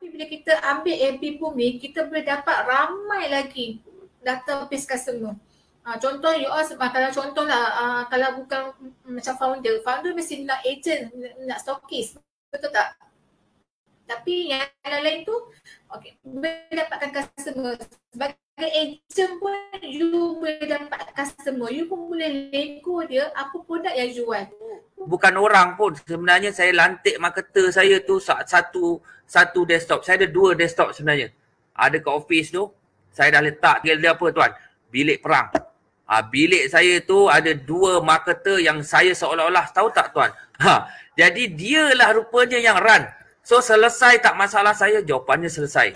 Tapi bila kita ambil MP bumi, kita boleh dapat ramai lagi data base customer. Ha, contoh you all sebab kalau contohlah uh, ha, kalau bukan macam founder, founder mesti nak agent, nak, nak stockist. Betul tak? Tapi yang lain-lain tu, okay, boleh dapatkan customer. Sebagai agent pun, you boleh dapat customer. You pun boleh lengko dia apa produk yang jual. Bukan orang pun. Sebenarnya saya lantik marketer saya tu satu satu desktop. Saya ada dua desktop sebenarnya. Ada ke office tu, saya dah letak dia, dia apa tuan? Bilik perang. Ha, bilik saya tu ada dua marketer yang saya seolah-olah tahu tak tuan? Ha, jadi dia lah rupanya yang run. So selesai tak masalah saya? Jawapannya selesai.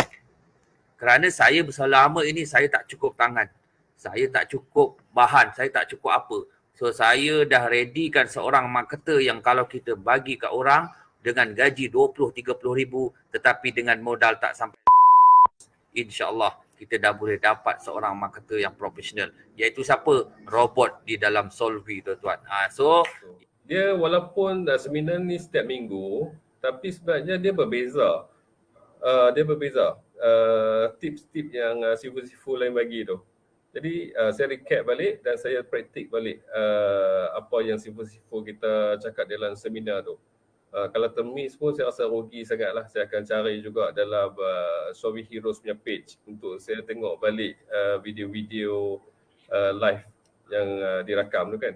Kerana saya selama ini saya tak cukup tangan. Saya tak cukup bahan. Saya tak cukup apa. So saya dah readykan seorang marketer yang kalau kita bagi kat orang, dengan gaji 20-30 ribu tetapi dengan modal tak sampai insyaAllah kita dah boleh dapat seorang marketer yang profesional iaitu siapa? robot di dalam Solvi tuan-tuan ha, so dia walaupun uh, seminar ni setiap minggu tapi sebenarnya dia berbeza uh, dia berbeza uh, tips-tips yang uh, sifu-sifu lain bagi tu jadi uh, saya recap balik dan saya praktik balik uh, apa yang sifu-sifu kita cakap dalam seminar tu. Uh, kalau termis pun saya rasa rugi sangat lah. Saya akan cari juga dalam uh, Showy Heroes punya page untuk saya tengok balik uh, video-video uh, live yang uh, dirakam tu kan.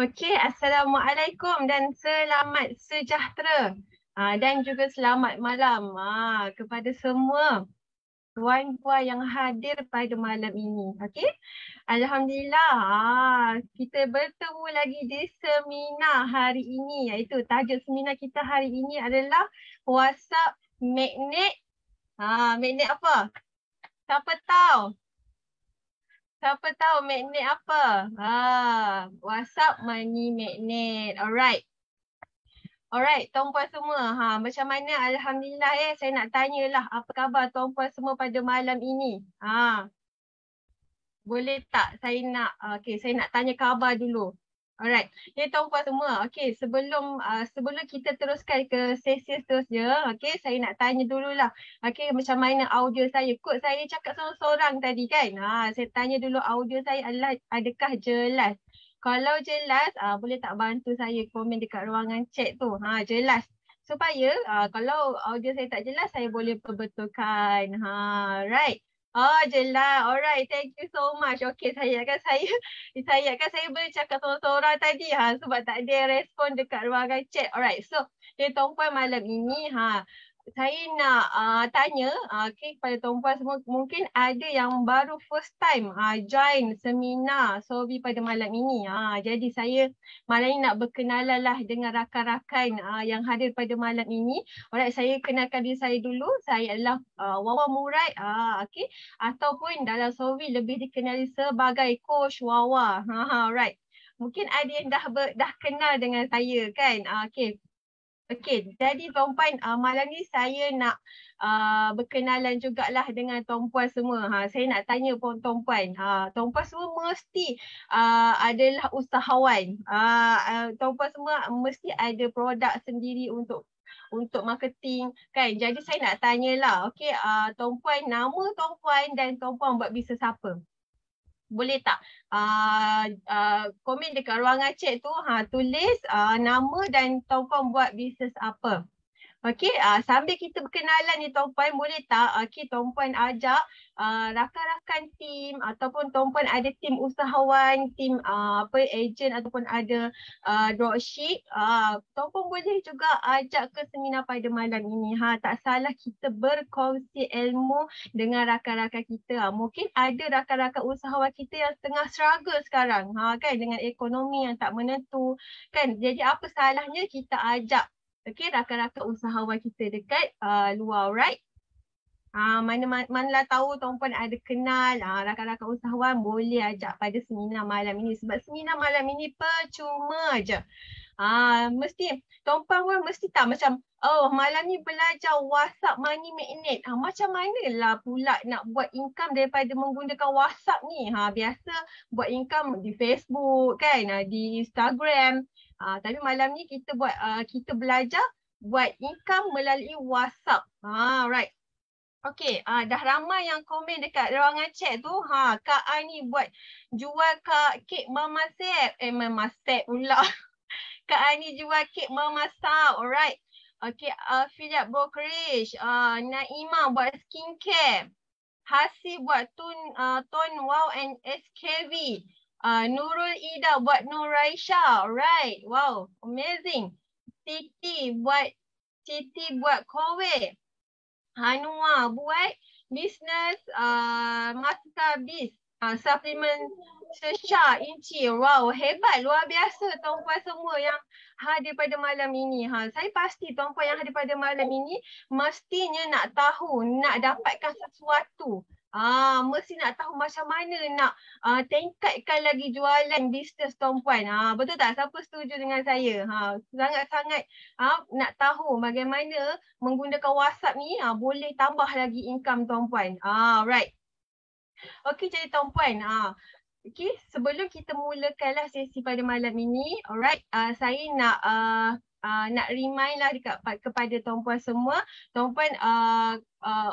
Okey, Assalamualaikum dan selamat sejahtera uh, dan juga selamat malam uh, kepada semua tuan-tuan yang hadir pada malam ini. Okey, Alhamdulillah uh, kita bertemu lagi di seminar hari ini iaitu tajuk seminar kita hari ini adalah WhatsApp Magnet. Uh, magnet apa? Siapa tahu? Siapa tahu magnet apa? Ha, WhatsApp money magnet. Alright. Alright, tuan puan semua. Ha, macam mana alhamdulillah eh saya nak tanyalah apa khabar tuan puan semua pada malam ini. Ha. Boleh tak saya nak ah, okey, saya nak tanya khabar dulu. Alright. Hey tuan puan semua. Okay sebelum uh, sebelum kita teruskan ke sesi seterusnya. Okay saya nak tanya dululah. Okay macam mana audio saya. Kod saya cakap sorang-sorang tadi kan. Ha, saya tanya dulu audio saya adalah adakah jelas. Kalau jelas uh, boleh tak bantu saya komen dekat ruangan chat tu. Ha, jelas. Supaya uh, kalau audio saya tak jelas saya boleh perbetulkan. Ha, right. Oh jelas. Alright. Thank you so much. Okay. Saya kan saya. Saya akan saya boleh cakap seorang-seorang tadi. Ha, sebab tak ada respon dekat ruangan chat. Alright. So. Dia tong malam ini. Ha saya nak uh, tanya uh, ah, okay, kepada Tuan Puan semua mungkin ada yang baru first time uh, join seminar SOBI pada malam ini. Uh, jadi saya malam ini nak berkenalan lah dengan rakan-rakan uh, yang hadir pada malam ini. Alright, saya kenalkan diri saya dulu. Saya adalah uh, Wawa Murad uh, okay. ataupun dalam SOBI lebih dikenali sebagai Coach Wawa. Uh, alright. Mungkin ada yang dah ber, dah kenal dengan saya kan. okay. Okey, jadi tuan-puan uh, ah, malam ni saya nak uh, berkenalan jugalah dengan tuan-puan semua. Ha, saya nak tanya pun tuan-puan. Ha, tuan-puan semua mesti uh, adalah usahawan. Uh, uh, tuan-puan semua mesti ada produk sendiri untuk untuk marketing kan. Jadi saya nak tanyalah okey uh, tuan-puan nama tuan-puan dan tuan-puan buat bisnes apa? boleh tak uh, uh, komen dekat ruangan chat tu ha tulis uh, nama dan tahu buat bisnes apa Okey, uh, sambil kita berkenalan ni Tuan Puan, boleh tak ah, okay, Tuan Puan ajak uh, rakan-rakan tim ataupun Tuan Puan ada tim usahawan, tim uh, apa agent ataupun ada uh, dropship, uh, Tuan Puan boleh juga ajak ke seminar pada malam ini. Ha. Tak salah kita berkongsi ilmu dengan rakan-rakan kita. Ha. Mungkin ada rakan-rakan usahawan kita yang tengah struggle sekarang ha, kan dengan ekonomi yang tak menentu. kan. Jadi apa salahnya kita ajak Okay, rakan-rakan usahawan kita dekat uh, luar, right? Uh, ah, mana lah tahu tuan puan ada kenal uh, rakan-rakan usahawan boleh ajak pada seminar malam ini sebab seminar malam ini percuma aja. Uh, mesti tuan puan pun mesti tak macam oh malam ni belajar WhatsApp money magnet. Uh, macam mana lah pula nak buat income daripada menggunakan WhatsApp ni. Ha uh, biasa buat income di Facebook kan, uh, di Instagram. Uh, tapi malam ni kita buat uh, kita belajar buat income melalui WhatsApp. Ha, right, Okay, uh, dah ramai yang komen dekat ruangan chat tu. Ha, Kak Ai ni buat jual kak kek Mama Sep. Eh, Mama Sep pula. Kak Ai ni jual kek Mama Sep. Alright. Okay, affiliate brokerage. Uh, Naima buat skincare. Hasi buat tone, uh, tone wow and SKV. Uh, Nurul Ida buat Nuraisha. Alright. Wow. Amazing. Siti buat Siti buat COVID. Hanua buat business uh, master bis, Uh, ah, supplement sesar inci. Wow. Hebat. Luar biasa tuan-puan semua yang hadir pada malam ini. Ha. Saya pasti tuan-puan yang hadir pada malam ini mestinya nak tahu, nak dapatkan sesuatu. Ah, mesti nak tahu macam mana nak ah, tingkatkan lagi jualan bisnes tuan puan. Ah, betul tak? Siapa setuju dengan saya? Ha, ah, sangat-sangat ah, nak tahu bagaimana menggunakan WhatsApp ni ah, boleh tambah lagi income tuan puan. Ah, right. Okey, jadi tuan puan. Ah, Okey, sebelum kita mulakanlah sesi pada malam ini, alright, uh, saya nak uh, Uh, nak remind lah dekat, kepada tuan puan semua tuan puan uh, uh,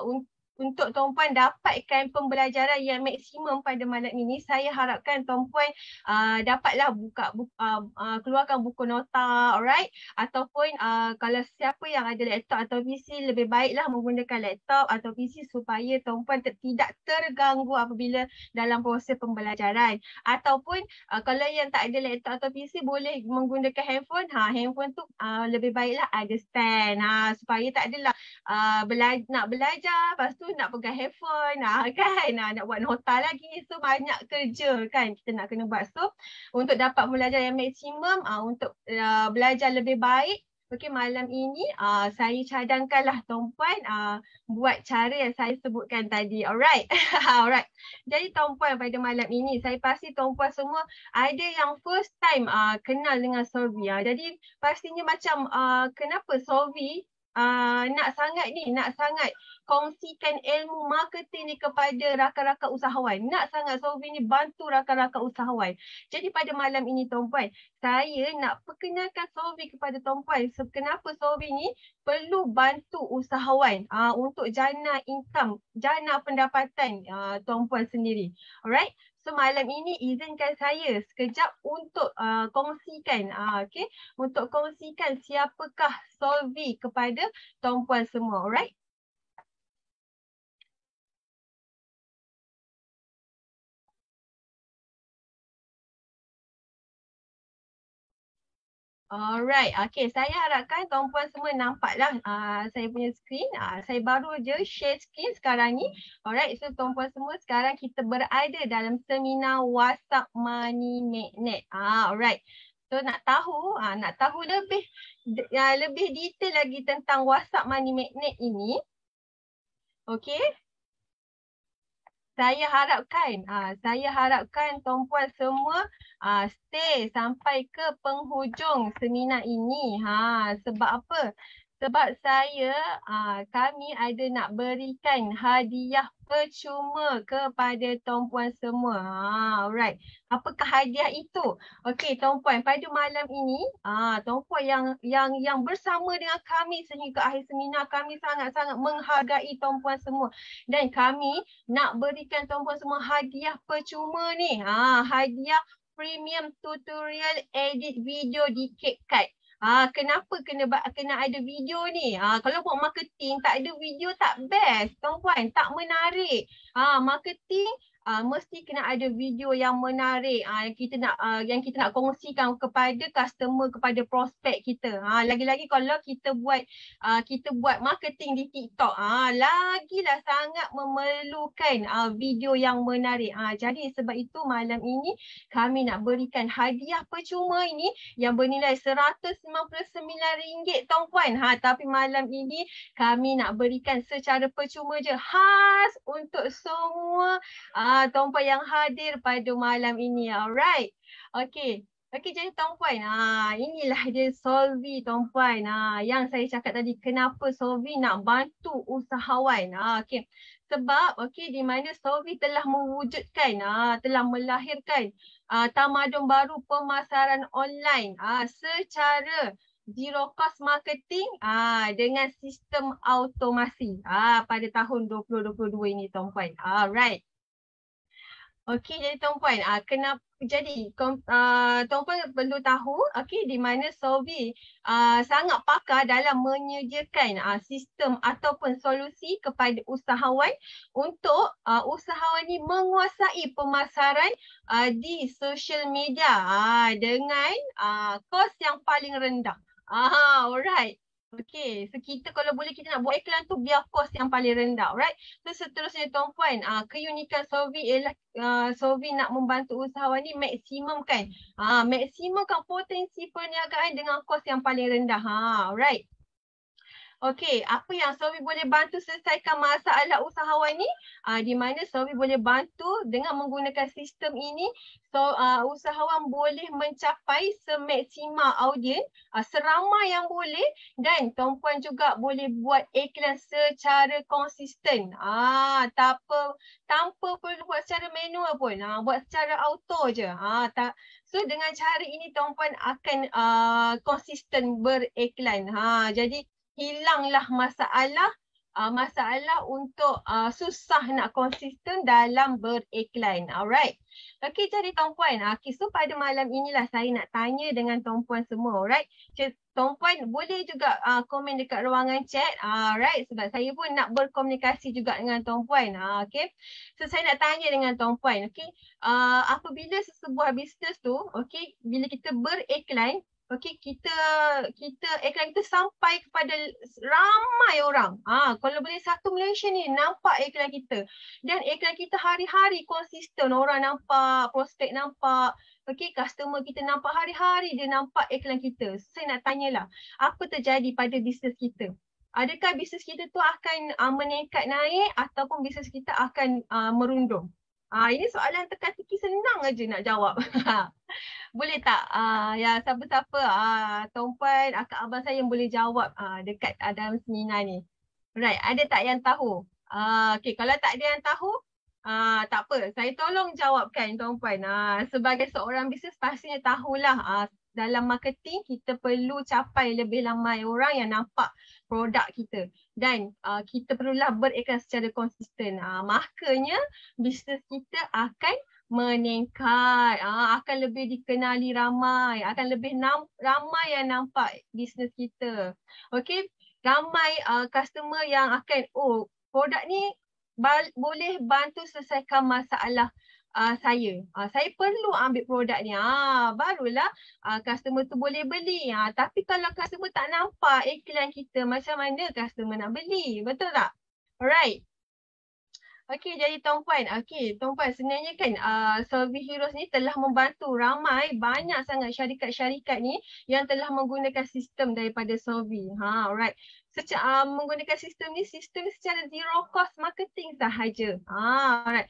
untuk tuan puan dapatkan pembelajaran yang maksimum pada malam ini saya harapkan tuan puan uh, dapatlah buka bu- uh, uh, keluarkan buku nota alright ataupun uh, kalau siapa yang ada laptop atau PC lebih baiklah menggunakan laptop atau PC supaya tuan puan ter- tidak terganggu apabila dalam proses pembelajaran ataupun uh, kalau yang tak ada laptop atau PC boleh menggunakan handphone ha handphone tu uh, lebih baiklah ada stand ha supaya tak adalah uh, bela- nak belajar lepas tu tu nak pegang handphone nah kan nah, nak buat nota lagi so banyak kerja kan kita nak kena buat so untuk dapat belajar yang maksimum uh, untuk uh, belajar lebih baik Okey malam ini uh, saya cadangkanlah Tuan Puan uh, buat cara yang saya sebutkan tadi. Alright. Alright. Jadi Tuan Puan pada malam ini, saya pasti Tuan Puan semua ada yang first time uh, kenal dengan Sovi. Uh. Jadi pastinya macam uh, kenapa Sovi uh, nak sangat ni nak sangat kongsikan ilmu marketing ni kepada rakan-rakan usahawan. Nak sangat Sofi ni bantu rakan-rakan usahawan. Jadi pada malam ini tuan puan, saya nak perkenalkan Sofi kepada tuan puan kenapa Sofi ni perlu bantu usahawan uh, untuk jana income, jana pendapatan uh, ah, tuan puan sendiri. Alright? So malam ini izinkan saya sekejap untuk uh, kongsikan uh, okay? Untuk kongsikan siapakah Solvi kepada tuan-puan semua alright Alright, okay. Saya harapkan tuan-puan semua nampaklah uh, saya punya screen. Uh, saya baru je share screen sekarang ni. Alright, so tuan-puan semua sekarang kita berada dalam seminar WhatsApp Money Magnet. Uh, alright, so nak tahu, uh, nak tahu lebih uh, lebih detail lagi tentang WhatsApp Money Magnet ini. Okay, saya harapkan uh, saya harapkan tuan-puan semua uh, stay sampai ke penghujung seminar ini ha sebab apa sebab saya uh, kami ada nak berikan hadiah percuma kepada tuan-puan semua. Ha, alright. Apakah hadiah itu? Okey, tuan-puan, pada malam ini, ah, tuan-puan yang yang yang bersama dengan kami sehingga ke akhir seminar, kami sangat-sangat menghargai tuan-puan semua. Dan kami nak berikan tuan-puan semua hadiah percuma ni. Ha, hadiah premium tutorial edit video di CapCut. Ah kenapa kena kena ada video ni? Ah kalau buat marketing tak ada video tak best, tuan-tuan, tak menarik. Ah marketing uh, mesti kena ada video yang menarik uh, yang kita nak uh, yang kita nak kongsikan kepada customer kepada prospek kita. Ha lagi-lagi kalau kita buat uh, kita buat marketing di TikTok ah uh, lagilah sangat memerlukan uh, video yang menarik. Ah uh, jadi sebab itu malam ini kami nak berikan hadiah percuma ini yang bernilai RM199 tuan puan. Ha tapi malam ini kami nak berikan secara percuma je khas untuk semua uh, uh, ah, Tuan Puan yang hadir pada malam ini. Alright. Okay. Okay jadi Tuan Puan, ha, ah, inilah dia Solvi Tuan Puan ha, ah, yang saya cakap tadi kenapa Solvi nak bantu usahawan. Ha, okay. Sebab okay, di mana Solvi telah mewujudkan, ha, telah melahirkan ha, tamadun baru pemasaran online ha, secara zero cost marketing ha, dengan sistem automasi ha, pada tahun 2022 ini Tuan Puan. Alright. Ha, Okey jadi Tuan Puan, uh, kenapa jadi uh, ah, Tuan Puan perlu tahu okey di mana Solvi uh, ah, sangat pakar dalam menyediakan uh, sistem ataupun solusi kepada usahawan untuk uh, usahawan ini menguasai pemasaran uh, di social media uh, dengan uh, kos yang paling rendah. Ah, alright. Okay, so kita kalau boleh kita nak buat iklan tu biar kos yang paling rendah, right? So seterusnya tuan puan, uh, keunikan Sovi ialah uh, Sovi nak membantu usahawan ni maksimumkan. Uh, ah, maksimumkan potensi perniagaan dengan kos yang paling rendah, ha, right? Okey, apa yang Sofi boleh bantu selesaikan masalah usahawan ni? Uh, di mana Sofi boleh bantu dengan menggunakan sistem ini, so uh, usahawan boleh mencapai semaksima audien uh, ah, seramai yang boleh dan tuan-puan juga boleh buat iklan secara konsisten. Ah, tanpa tanpa perlu buat secara manual pun. Ah, buat secara auto je. Ah, tak So dengan cara ini tuan-puan akan uh, konsisten beriklan. Ha, jadi hilanglah masalah uh, masalah untuk uh, susah nak konsisten dalam beriklan. Alright. Okey jadi tuan-puan, uh, okay, so pada malam inilah saya nak tanya dengan tuan-puan semua. Alright. Just tuan-puan boleh juga uh, komen dekat ruangan chat. Alright. Sebab saya pun nak berkomunikasi juga dengan tuan-puan. Uh, okay. So saya nak tanya dengan tuan-puan. Okay. Uh, apabila sesebuah bisnes tu, okay, bila kita beriklan, Okey, kita kita iklan kita sampai kepada ramai orang. Ah, ha, kalau boleh satu Malaysia ni nampak iklan kita. Dan iklan kita hari-hari konsisten orang nampak, prospek nampak. Okey, customer kita nampak hari-hari dia nampak iklan kita. Saya nak tanyalah, apa terjadi pada bisnes kita? Adakah bisnes kita tu akan uh, meningkat naik ataupun bisnes kita akan uh, merundung? Ah, ini soalan teka-teki senang aja nak jawab. boleh tak? Ah, ya siapa-siapa ah, Tuan Puan, akak abang saya yang boleh jawab ah, dekat Adam ah, dalam ni. Right, ada tak yang tahu? Ah, okay, kalau tak ada yang tahu, ah, tak apa. Saya tolong jawabkan Tuan Puan. Ah, sebagai seorang bisnes pastinya tahulah ah, dalam marketing kita perlu capai lebih ramai orang yang nampak produk kita dan uh, kita perlulah berikan secara konsisten uh, makanya bisnes kita akan meningkat uh, akan lebih dikenali ramai akan lebih ramai yang nampak bisnes kita okey ramai uh, customer yang akan oh produk ni bal- boleh bantu selesaikan masalah uh, saya. Uh, saya perlu ambil produk ni. uh, barulah uh, customer tu boleh beli. Ah, uh, tapi kalau customer tak nampak iklan kita, macam mana customer nak beli? Betul tak? Alright. Okey, jadi Tuan Puan. Okey, Tuan Puan sebenarnya kan uh, Solvi Heroes ni telah membantu ramai banyak sangat syarikat-syarikat ni yang telah menggunakan sistem daripada Solvi. Ha, alright. Seca- uh, menggunakan sistem ni, sistem secara zero cost marketing sahaja. Ha, alright.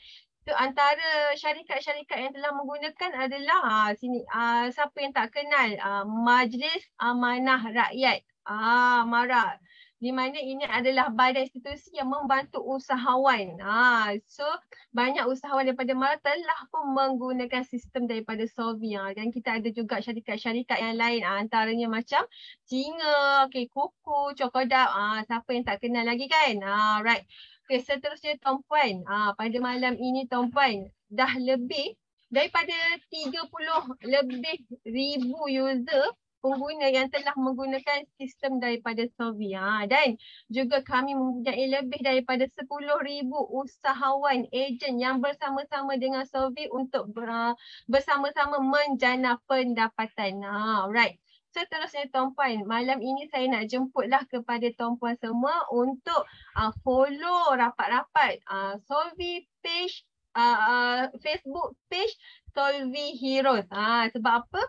So antara syarikat-syarikat yang telah menggunakan adalah ha, sini ha, siapa yang tak kenal ha, Majlis Amanah Rakyat. Ah ha, Mara di mana ini adalah badan institusi yang membantu usahawan. Ha, so banyak usahawan daripada Mara telah pun menggunakan sistem daripada Solvi. Dan kita ada juga syarikat-syarikat yang lain ha, antaranya macam Singa, okay, Kuku, Cokodap. Ha, siapa yang tak kenal lagi kan? Ha, right. Okay, seterusnya Tuan Puan. Ah, pada malam ini Tuan Puan dah lebih daripada 30 lebih ribu user pengguna yang telah menggunakan sistem daripada Sovi. Ha, ah, dan juga kami mempunyai lebih daripada ribu usahawan ejen yang bersama-sama dengan Sovi untuk bersama-sama menjana pendapatan. Ha, ah, right seterusnya Tuan Puan, malam ini saya nak jemputlah kepada Tuan Puan semua untuk uh, follow rapat-rapat uh, Solvi page, uh, uh, Facebook page Solvi Heroes. Uh, sebab apa?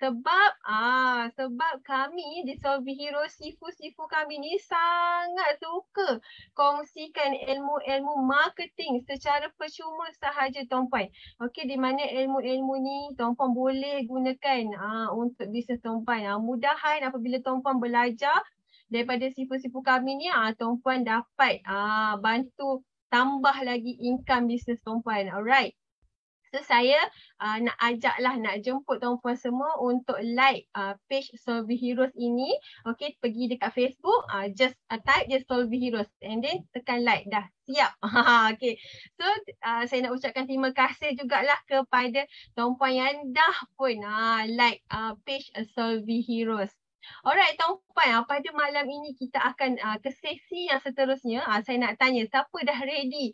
Sebab ah sebab kami di Solvi Hero sifu-sifu kami ni sangat suka kongsikan ilmu-ilmu marketing secara percuma sahaja tuan-puan. Okey di mana ilmu-ilmu ni tuan-puan boleh gunakan ah untuk bisnes tuan-puan. Ah, mudahan apabila tuan-puan belajar daripada sifu-sifu kami ni ah tuan-puan dapat ah bantu tambah lagi income bisnes tuan-puan. Alright. So saya uh, nak ajak lah, nak jemput tuan puan semua untuk like uh, page Solvi Heroes ini. Okay, pergi dekat Facebook, uh, just uh, type je Solvi Heroes and then tekan like dah. Siap. Ha, okay. So uh, saya nak ucapkan terima kasih jugalah kepada tuan puan yang dah pun uh, like uh, page Solvi Heroes. Alright Taufan, uh, pada malam ini kita akan uh, ke sesi yang seterusnya. Uh, saya nak tanya siapa dah ready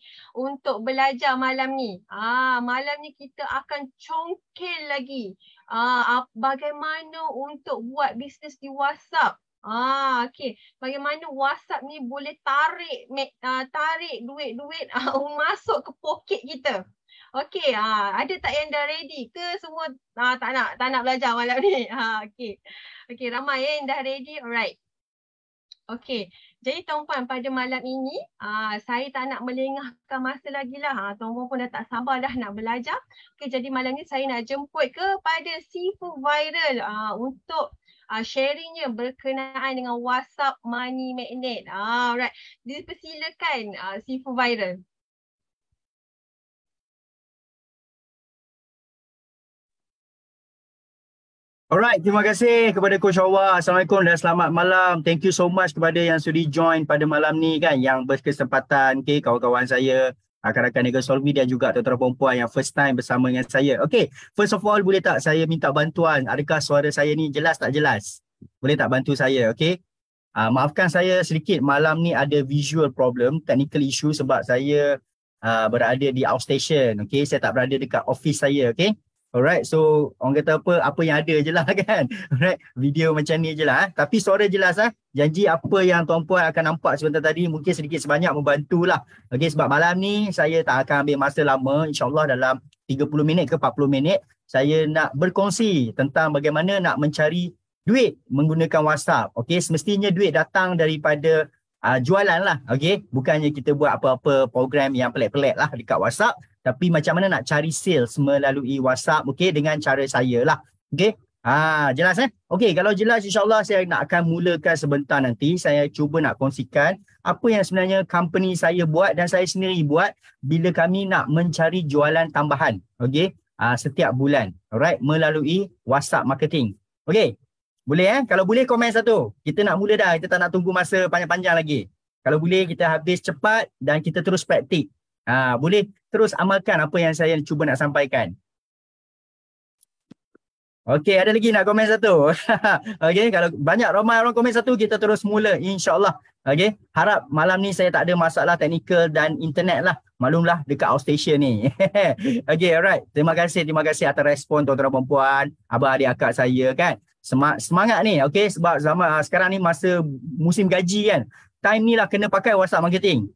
untuk belajar malam ni? Ah, uh, malam ni kita akan congkel lagi. Ah, uh, uh, bagaimana untuk buat bisnes di WhatsApp? Ah, uh, okey. Bagaimana WhatsApp ni boleh tarik uh, tarik duit-duit uh, masuk ke poket kita? Okey, ha, ada tak yang dah ready ke semua ha, tak nak tak nak belajar malam ni? Ha, okey. okay ramai eh yang dah ready. Alright. Okey. Jadi tuan puan pada malam ini, ha, saya tak nak melengahkan masa lagi lah. Ha, tuan puan pun dah tak sabar dah nak belajar. Okey, jadi malam ni saya nak jemput kepada Sifu Viral ha, untuk Uh, sharingnya berkenaan dengan WhatsApp Money Magnet. Ah, alright. Dipersilakan uh, Sifu Viral. Alright, terima kasih kepada Coach Awar. Assalamualaikum dan selamat malam. Thank you so much kepada yang sudi join pada malam ni kan yang berkesempatan okay, kawan-kawan saya akar-akar negara Solmi dan juga tuan-tuan perempuan yang first time bersama dengan saya. Okay, first of all boleh tak saya minta bantuan? Adakah suara saya ni jelas tak jelas? Boleh tak bantu saya? Okay. Uh, maafkan saya sedikit malam ni ada visual problem, technical issue sebab saya uh, berada di outstation. Okay, saya tak berada dekat office saya. Okay. Alright, so orang kata apa, apa yang ada je lah kan. Alright, video macam ni je lah. Eh. Tapi suara jelas lah. Eh. Janji apa yang tuan-puan akan nampak sebentar tadi mungkin sedikit sebanyak membantu lah. Okay, sebab malam ni saya tak akan ambil masa lama. InsyaAllah dalam 30 minit ke 40 minit saya nak berkongsi tentang bagaimana nak mencari duit menggunakan WhatsApp. Okay, semestinya duit datang daripada uh, jualan lah. Okay, bukannya kita buat apa-apa program yang pelik-pelik lah dekat WhatsApp tapi macam mana nak cari sales melalui WhatsApp okey dengan cara saya lah okey ha jelas eh okey kalau jelas insyaallah saya nak akan mulakan sebentar nanti saya cuba nak kongsikan apa yang sebenarnya company saya buat dan saya sendiri buat bila kami nak mencari jualan tambahan okey ha, setiap bulan alright melalui WhatsApp marketing okey boleh eh? Kalau boleh komen satu. Kita nak mula dah. Kita tak nak tunggu masa panjang-panjang lagi. Kalau boleh kita habis cepat dan kita terus praktik. Ha, boleh terus amalkan apa yang saya cuba nak sampaikan. Okey, ada lagi nak komen satu? Okey, kalau banyak ramai orang komen satu, kita terus mula insyaAllah. Okey, harap malam ni saya tak ada masalah teknikal dan internet lah. Maklumlah dekat outstation ni. Okey, alright. Terima kasih, terima kasih atas respon tuan-tuan perempuan, abang adik akak saya kan. Semangat, semangat ni, okey. Sebab zaman ah, sekarang ni masa musim gaji kan. Time ni lah kena pakai WhatsApp marketing.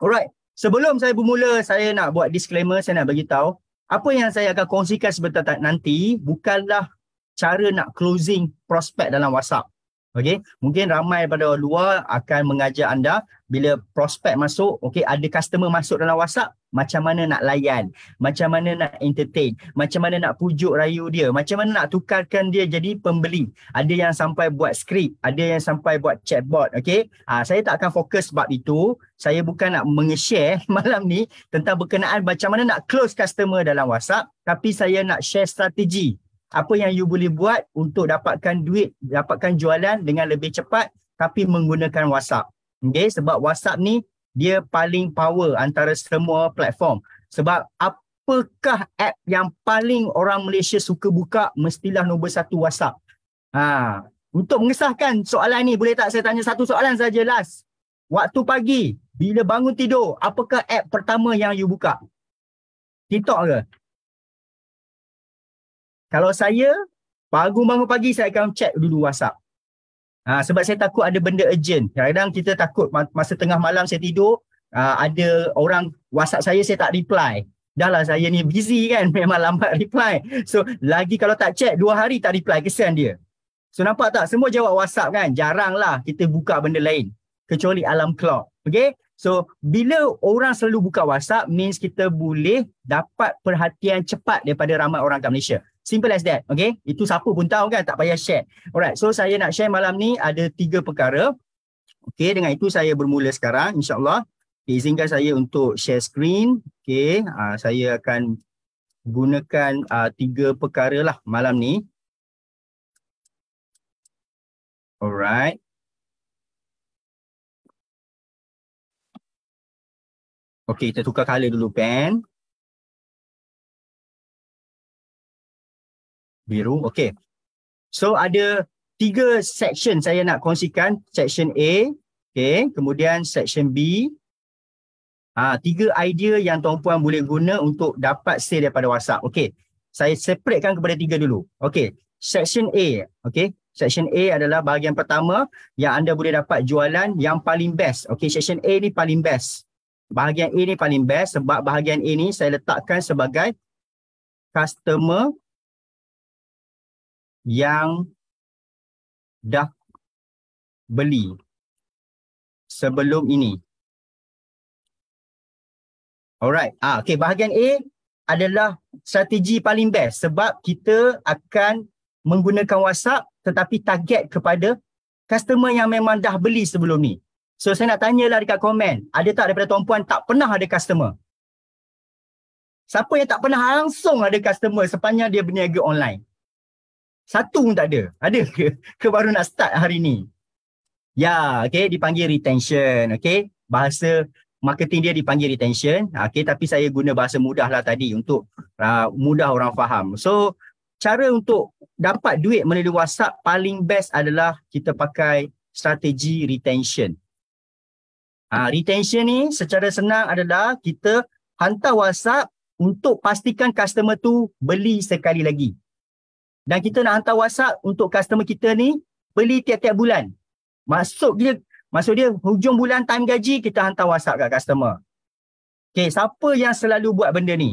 Alright, sebelum saya bermula saya nak buat disclaimer saya nak bagi tahu apa yang saya akan kongsikan sebentar nanti bukanlah cara nak closing prospek dalam WhatsApp. Okey, mungkin ramai pada luar akan mengajak anda bila prospek masuk, okay, ada customer masuk dalam WhatsApp, macam mana nak layan, macam mana nak entertain, macam mana nak pujuk rayu dia, macam mana nak tukarkan dia jadi pembeli. Ada yang sampai buat skrip, ada yang sampai buat chatbot. Okay? Ha, saya tak akan fokus sebab itu. Saya bukan nak meng-share malam ni tentang berkenaan macam mana nak close customer dalam WhatsApp. Tapi saya nak share strategi apa yang you boleh buat untuk dapatkan duit, dapatkan jualan dengan lebih cepat tapi menggunakan WhatsApp. Okay, sebab WhatsApp ni dia paling power antara semua platform. Sebab apakah app yang paling orang Malaysia suka buka mestilah nombor satu WhatsApp. Ha. Untuk mengesahkan soalan ni, boleh tak saya tanya satu soalan saja last. Waktu pagi, bila bangun tidur, apakah app pertama yang you buka? TikTok ke? Kalau saya, pagi bangun pagi saya akan check dulu WhatsApp. Ha, sebab saya takut ada benda urgent. Kadang-kadang kita takut masa tengah malam saya tidur, ha, ada orang WhatsApp saya, saya tak reply. Dahlah saya ni busy kan, memang lambat reply. So, lagi kalau tak check, dua hari tak reply, kesian dia. So, nampak tak? Semua jawab WhatsApp kan? Jaranglah kita buka benda lain. Kecuali Alam clock. Okay? So, bila orang selalu buka WhatsApp, means kita boleh dapat perhatian cepat daripada ramai orang kat Malaysia. Simple as that. Okay. Itu siapa pun tahu kan. Tak payah share. Alright. So saya nak share malam ni ada tiga perkara. Okay. Dengan itu saya bermula sekarang. InsyaAllah. Okay, izinkan saya untuk share screen. Okay. Uh, saya akan gunakan uh, tiga perkara lah malam ni. Alright. Okay, kita tukar color dulu pen. biru. Okay. So ada tiga section saya nak kongsikan. Section A. Okay. Kemudian section B. Ha, tiga idea yang tuan puan boleh guna untuk dapat sale daripada WhatsApp. Okay. Saya separatekan kepada tiga dulu. Okay. Section A. Okay. Section A adalah bahagian pertama yang anda boleh dapat jualan yang paling best. Okay. Section A ni paling best. Bahagian A ni paling best sebab bahagian A ni saya letakkan sebagai customer yang dah beli sebelum ini. Alright. Ah, okay, bahagian A adalah strategi paling best sebab kita akan menggunakan WhatsApp tetapi target kepada customer yang memang dah beli sebelum ni. So saya nak tanyalah dekat komen, ada tak daripada tuan puan tak pernah ada customer? Siapa yang tak pernah langsung ada customer sepanjang dia berniaga online? Satu pun tak ada. Ada ke? Ke baru nak start hari ni? Ya, okay. Dipanggil retention, okay. Bahasa marketing dia dipanggil retention. Ha, okay, tapi saya guna bahasa mudah lah tadi untuk uh, mudah orang faham. So, cara untuk dapat duit melalui WhatsApp paling best adalah kita pakai strategi retention. Ha, retention ni secara senang adalah kita hantar WhatsApp untuk pastikan customer tu beli sekali lagi dan kita nak hantar WhatsApp untuk customer kita ni beli tiap-tiap bulan. Masuk dia masuk dia hujung bulan time gaji kita hantar WhatsApp kat customer. Okay, siapa yang selalu buat benda ni?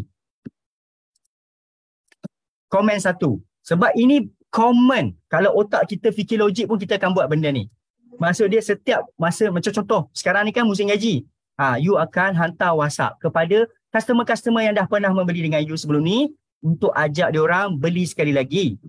Komen satu. Sebab ini common. Kalau otak kita fikir logik pun kita akan buat benda ni. Maksud dia setiap masa macam contoh sekarang ni kan musim gaji. Ha, you akan hantar WhatsApp kepada customer-customer yang dah pernah membeli dengan you sebelum ni untuk ajak dia orang beli sekali lagi.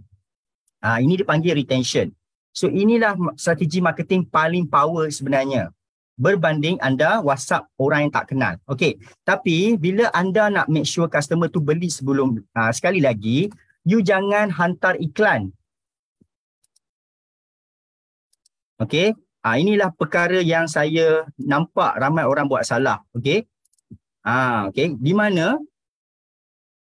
Ha, ini dipanggil retention. So inilah strategi marketing paling power sebenarnya. Berbanding anda WhatsApp orang yang tak kenal. Okay. Tapi bila anda nak make sure customer tu beli sebelum ha, sekali lagi, you jangan hantar iklan. Okay. Ha, inilah perkara yang saya nampak ramai orang buat salah. Okay. Ah, ha, okay. Di mana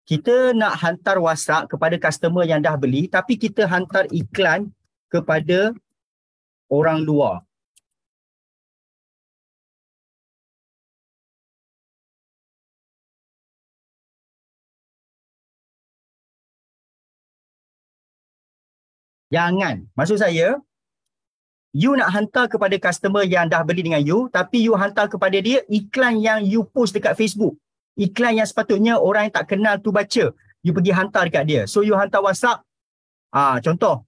kita nak hantar WhatsApp kepada customer yang dah beli tapi kita hantar iklan kepada orang luar. Jangan. Maksud saya, you nak hantar kepada customer yang dah beli dengan you tapi you hantar kepada dia iklan yang you post dekat Facebook iklan yang sepatutnya orang yang tak kenal tu baca you pergi hantar dekat dia so you hantar whatsapp ah contoh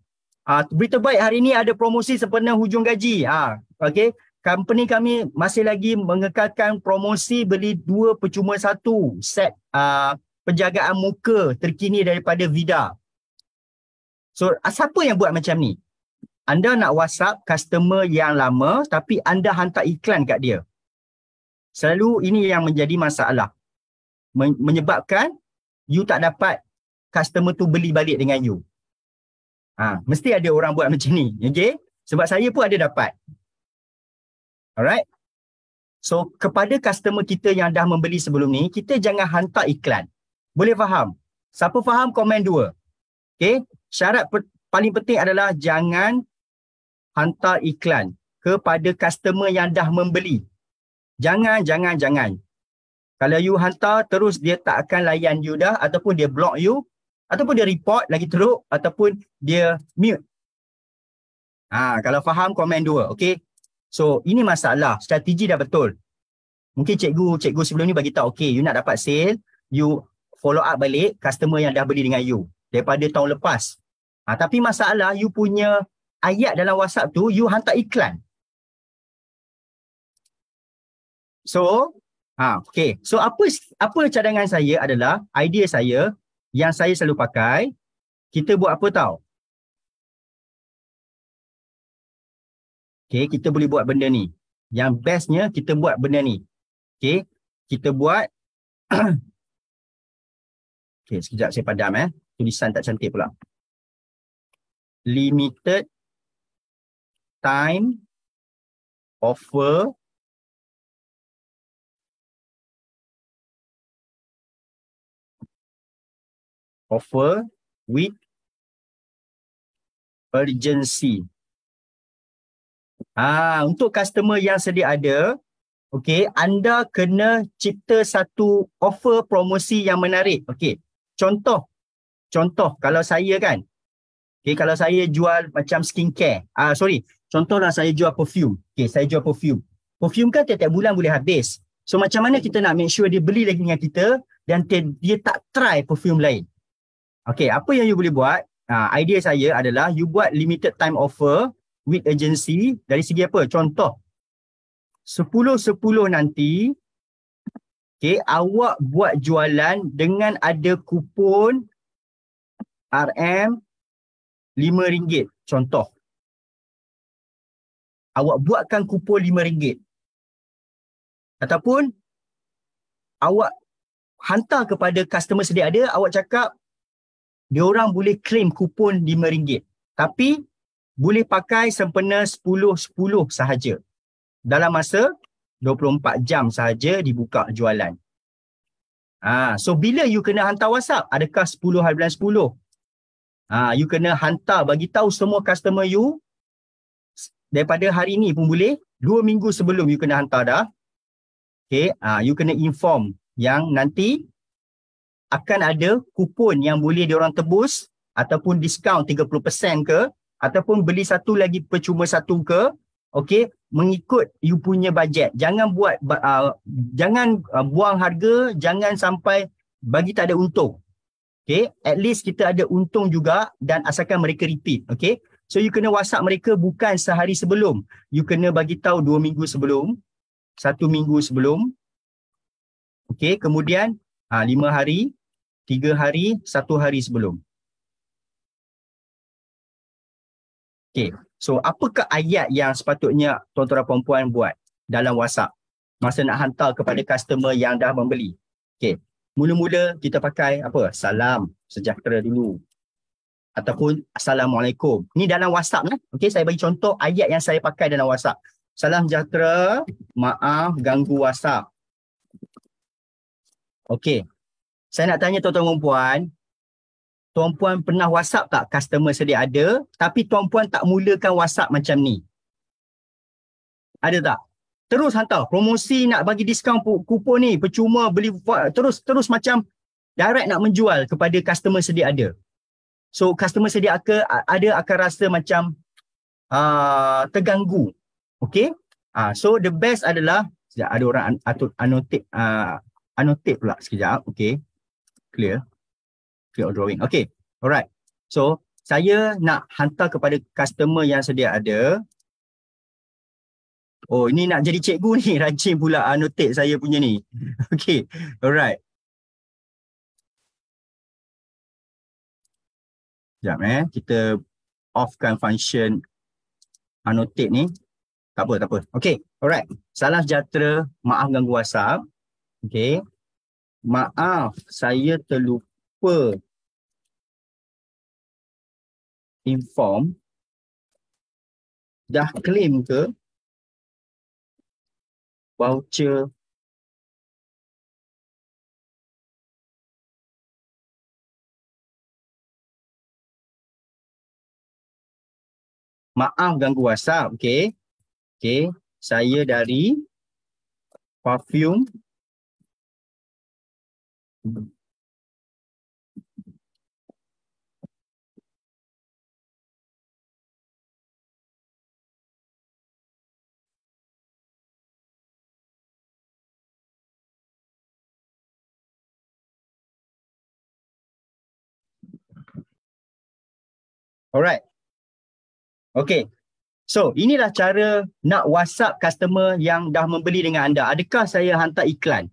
ah berita baik hari ini ada promosi sempena hujung gaji ah okey company kami masih lagi mengekalkan promosi beli dua percuma satu set ah penjagaan muka terkini daripada Vida so ah, siapa yang buat macam ni anda nak whatsapp customer yang lama tapi anda hantar iklan kat dia selalu ini yang menjadi masalah menyebabkan you tak dapat customer tu beli balik dengan you. Ha, mesti ada orang buat macam ni. Okay? Sebab saya pun ada dapat. Alright? So, kepada customer kita yang dah membeli sebelum ni, kita jangan hantar iklan. Boleh faham? Siapa faham, komen dua. Okay? Syarat pe- paling penting adalah jangan hantar iklan kepada customer yang dah membeli. Jangan, jangan, jangan. Kalau you hantar terus dia tak akan layan you dah ataupun dia block you ataupun dia report lagi teruk ataupun dia mute. Ha, kalau faham komen dua. Okay. So ini masalah. Strategi dah betul. Mungkin cikgu cikgu sebelum ni bagi tahu okay you nak dapat sale you follow up balik customer yang dah beli dengan you daripada tahun lepas. Ha, tapi masalah you punya ayat dalam WhatsApp tu you hantar iklan. So Ha, okay. So apa apa cadangan saya adalah idea saya yang saya selalu pakai. Kita buat apa tahu? Okay, kita boleh buat benda ni. Yang bestnya kita buat benda ni. Okay, kita buat. okay, sekejap saya padam eh. Tulisan tak cantik pula. Limited time offer offer with urgency. Ah, untuk customer yang sedia ada, okay, anda kena cipta satu offer promosi yang menarik. Okay, contoh, contoh kalau saya kan, okay, kalau saya jual macam skincare, ah sorry, contohlah saya jual perfume. Okay, saya jual perfume. Perfume kan tiap-tiap bulan boleh habis. So macam mana kita nak make sure dia beli lagi dengan kita dan dia tak try perfume lain. Okay, apa yang you boleh buat? Uh, idea saya adalah you buat limited time offer with agency dari segi apa? Contoh, 10-10 nanti, okay, awak buat jualan dengan ada kupon RM RM5. Contoh, awak buatkan kupon RM5. Ataupun, awak hantar kepada customer sedia ada, awak cakap dia orang boleh claim kupon RM5 tapi boleh pakai sempena 10-10 sahaja dalam masa 24 jam sahaja dibuka jualan. Ha, so bila you kena hantar WhatsApp, adakah 10 hari bulan 10? Ha, you kena hantar bagi tahu semua customer you daripada hari ni pun boleh, 2 minggu sebelum you kena hantar dah. Okay, ha, you kena inform yang nanti akan ada kupon yang boleh diorang tebus ataupun diskaun 30% ke ataupun beli satu lagi percuma satu ke okey mengikut you punya bajet jangan buat uh, jangan uh, buang harga jangan sampai bagi tak ada untung okey at least kita ada untung juga dan asalkan mereka repeat okey so you kena whatsapp mereka bukan sehari sebelum you kena bagi tahu dua minggu sebelum satu minggu sebelum okey kemudian uh, lima hari tiga hari, satu hari sebelum. Okay, so apakah ayat yang sepatutnya tuan-tuan dan puan-puan buat dalam WhatsApp masa nak hantar kepada customer yang dah membeli? Okay, mula-mula kita pakai apa? Salam, sejahtera dulu. Ataupun Assalamualaikum. Ni dalam WhatsApp lah. Okay, saya bagi contoh ayat yang saya pakai dalam WhatsApp. Salam sejahtera, maaf ganggu WhatsApp. Okay, saya nak tanya tuan-tuan dan puan, tuan-puan pernah WhatsApp tak customer sedia ada tapi tuan-puan tak mulakan WhatsApp macam ni? Ada tak? Terus hantar promosi nak bagi diskaun kupon ni percuma beli terus terus macam direct nak menjual kepada customer sedia ada. So customer sedia ada, ada akan rasa macam uh, terganggu. Okay? Uh, so the best adalah ada orang anotip uh, anotip pula sekejap. Okay clear clear on drawing okay alright so saya nak hantar kepada customer yang sedia ada oh ini nak jadi cikgu ni rajin pula annotate ah, saya punya ni okay alright sekejap eh kita offkan function annotate ah, ni tak apa tak apa okay alright Salah sejahtera maaf ganggu whatsapp okay Maaf, saya terlupa inform. Dah claim ke voucher Maaf ganggu WhatsApp, okay Okey, saya dari perfume Alright. Okay. So, inilah cara nak WhatsApp customer yang dah membeli dengan anda. Adakah saya hantar iklan?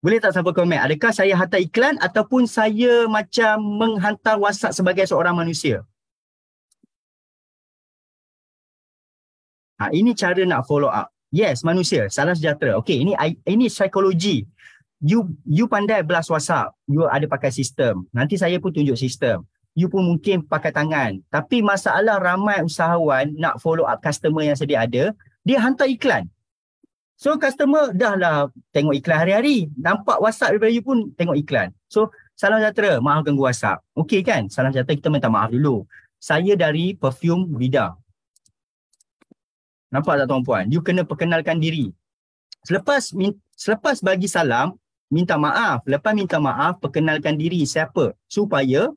Boleh tak siapa komen? Adakah saya hantar iklan ataupun saya macam menghantar WhatsApp sebagai seorang manusia? Ha, ini cara nak follow up. Yes, manusia. Salam sejahtera. Okay, ini ini psikologi. You you pandai belas WhatsApp. You ada pakai sistem. Nanti saya pun tunjuk sistem. You pun mungkin pakai tangan. Tapi masalah ramai usahawan nak follow up customer yang sedia ada, dia hantar iklan. So customer dah lah tengok iklan hari-hari. Nampak WhatsApp daripada you pun tengok iklan. So salam sejahtera, maaf ganggu WhatsApp. Okay kan? Salam sejahtera kita minta maaf dulu. Saya dari perfume Wida. Nampak tak tuan-puan? You kena perkenalkan diri. Selepas min- selepas bagi salam, minta maaf. Lepas minta maaf, perkenalkan diri siapa. Supaya,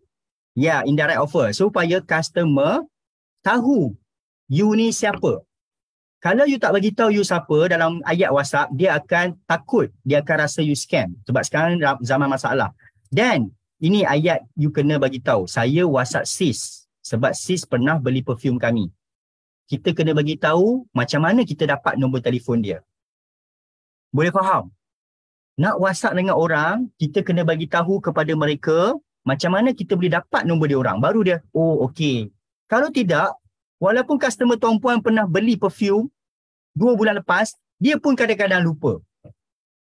ya yeah, indirect offer. Supaya customer tahu you ni siapa kalau you tak bagi tahu you siapa dalam ayat WhatsApp, dia akan takut, dia akan rasa you scam sebab sekarang zaman masalah. Dan ini ayat you kena bagi tahu. Saya WhatsApp sis sebab sis pernah beli perfume kami. Kita kena bagi tahu macam mana kita dapat nombor telefon dia. Boleh faham? Nak WhatsApp dengan orang, kita kena bagi tahu kepada mereka macam mana kita boleh dapat nombor dia orang. Baru dia, oh okey. Kalau tidak, walaupun customer tuan puan pernah beli perfume, dua bulan lepas, dia pun kadang-kadang lupa.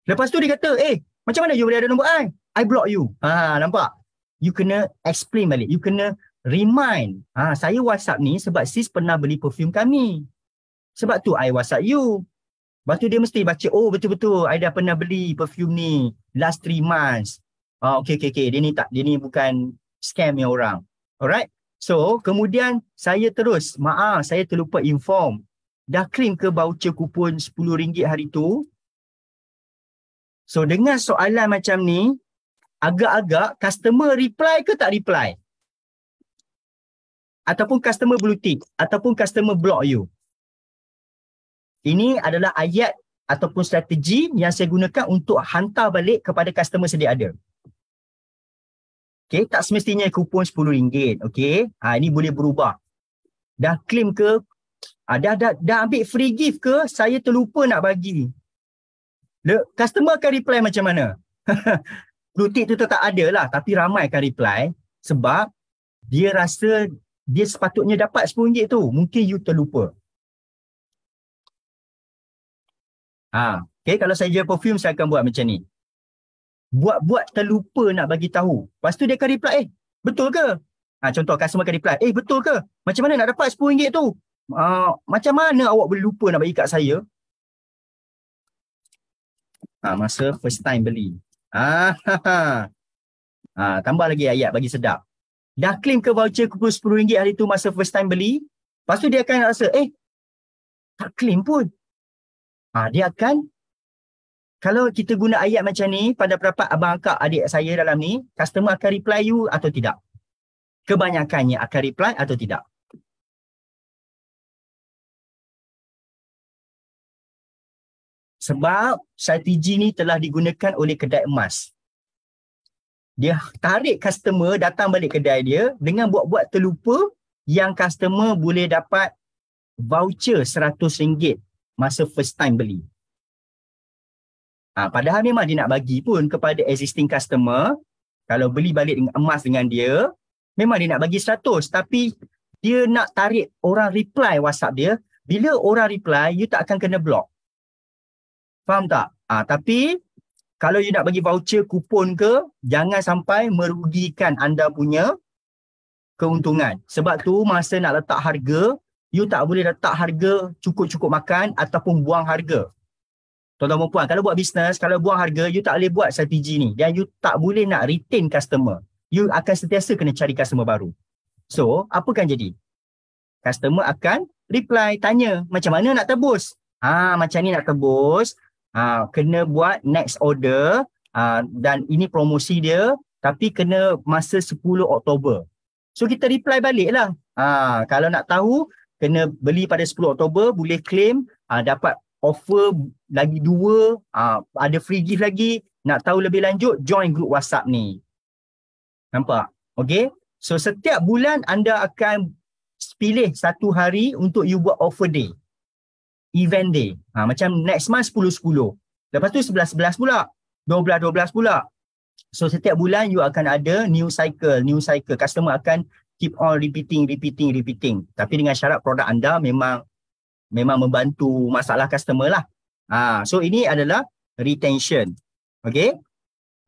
Lepas tu dia kata, eh, macam mana you boleh ada nombor I? I block you. Ha, nampak? You kena explain balik. You kena remind. Ha, saya WhatsApp ni sebab sis pernah beli perfume kami. Sebab tu I WhatsApp you. Lepas tu dia mesti baca, oh betul-betul I dah pernah beli perfume ni last three months. Ah, okay, okay, okay. Dia ni tak, dia ni bukan scam yang orang. Alright? So, kemudian saya terus, maaf, saya terlupa inform dah claim ke voucher kupon RM10 hari tu? So dengan soalan macam ni, agak-agak customer reply ke tak reply? Ataupun customer blue tick? Ataupun customer block you? Ini adalah ayat ataupun strategi yang saya gunakan untuk hantar balik kepada customer sedia ada. Okay, tak semestinya kupon RM10. Okay, ha, ini boleh berubah. Dah claim ke Ah, dah, dah, dah ambil free gift ke? Saya terlupa nak bagi. The customer akan reply macam mana? Blue tick tu tetap ada lah. Tapi ramai akan reply. Sebab dia rasa dia sepatutnya dapat RM10 tu. Mungkin you terlupa. Ha, okay, kalau saya jual perfume, saya akan buat macam ni. Buat-buat terlupa nak bagi tahu. Lepas tu dia akan reply, eh, betul ke? Ha, contoh customer akan reply, eh, betul ke? Macam mana nak dapat RM10 tu? uh, macam mana awak boleh lupa nak bagi kat saya? Ah, uh, masa first time beli. Ah, ha, ha. tambah lagi ayat bagi sedap. Dah claim ke voucher kumpul RM10 hari tu masa first time beli? Lepas tu dia akan rasa, eh, tak claim pun. Ha, dia akan, kalau kita guna ayat macam ni, pada pendapat abang akak adik saya dalam ni, customer akan reply you atau tidak? Kebanyakannya akan reply atau tidak? Sebab strategi ni telah digunakan oleh kedai emas. Dia tarik customer datang balik kedai dia dengan buat-buat terlupa yang customer boleh dapat voucher RM100 masa first time beli. Ha, padahal memang dia nak bagi pun kepada existing customer kalau beli balik dengan emas dengan dia memang dia nak bagi 100 tapi dia nak tarik orang reply WhatsApp dia bila orang reply you tak akan kena block Faham tak? Ah, tapi kalau you nak bagi voucher kupon ke, jangan sampai merugikan anda punya keuntungan. Sebab tu masa nak letak harga, you tak boleh letak harga cukup-cukup makan ataupun buang harga. Tuan-tuan dan puan, kalau buat bisnes, kalau buang harga, you tak boleh buat strategi ni. Dan you tak boleh nak retain customer. You akan sentiasa kena cari customer baru. So, apa kan jadi? Customer akan reply, tanya, macam mana nak tebus? Ah, macam ni nak tebus, Ah, kena buat next order uh, dan ini promosi dia tapi kena masa 10 Oktober. So kita reply balik lah. Uh, ah, kalau nak tahu kena beli pada 10 Oktober boleh claim uh, dapat offer lagi dua uh, ada free gift lagi nak tahu lebih lanjut join group WhatsApp ni. Nampak? Okay. So setiap bulan anda akan pilih satu hari untuk you buat offer day event day. Ha, macam next month 10-10. Lepas tu 11-11 pula. 12-12 pula. So setiap bulan you akan ada new cycle, new cycle. Customer akan keep on repeating, repeating, repeating. Tapi dengan syarat produk anda memang memang membantu masalah customer lah. Ha, so ini adalah retention. Okay.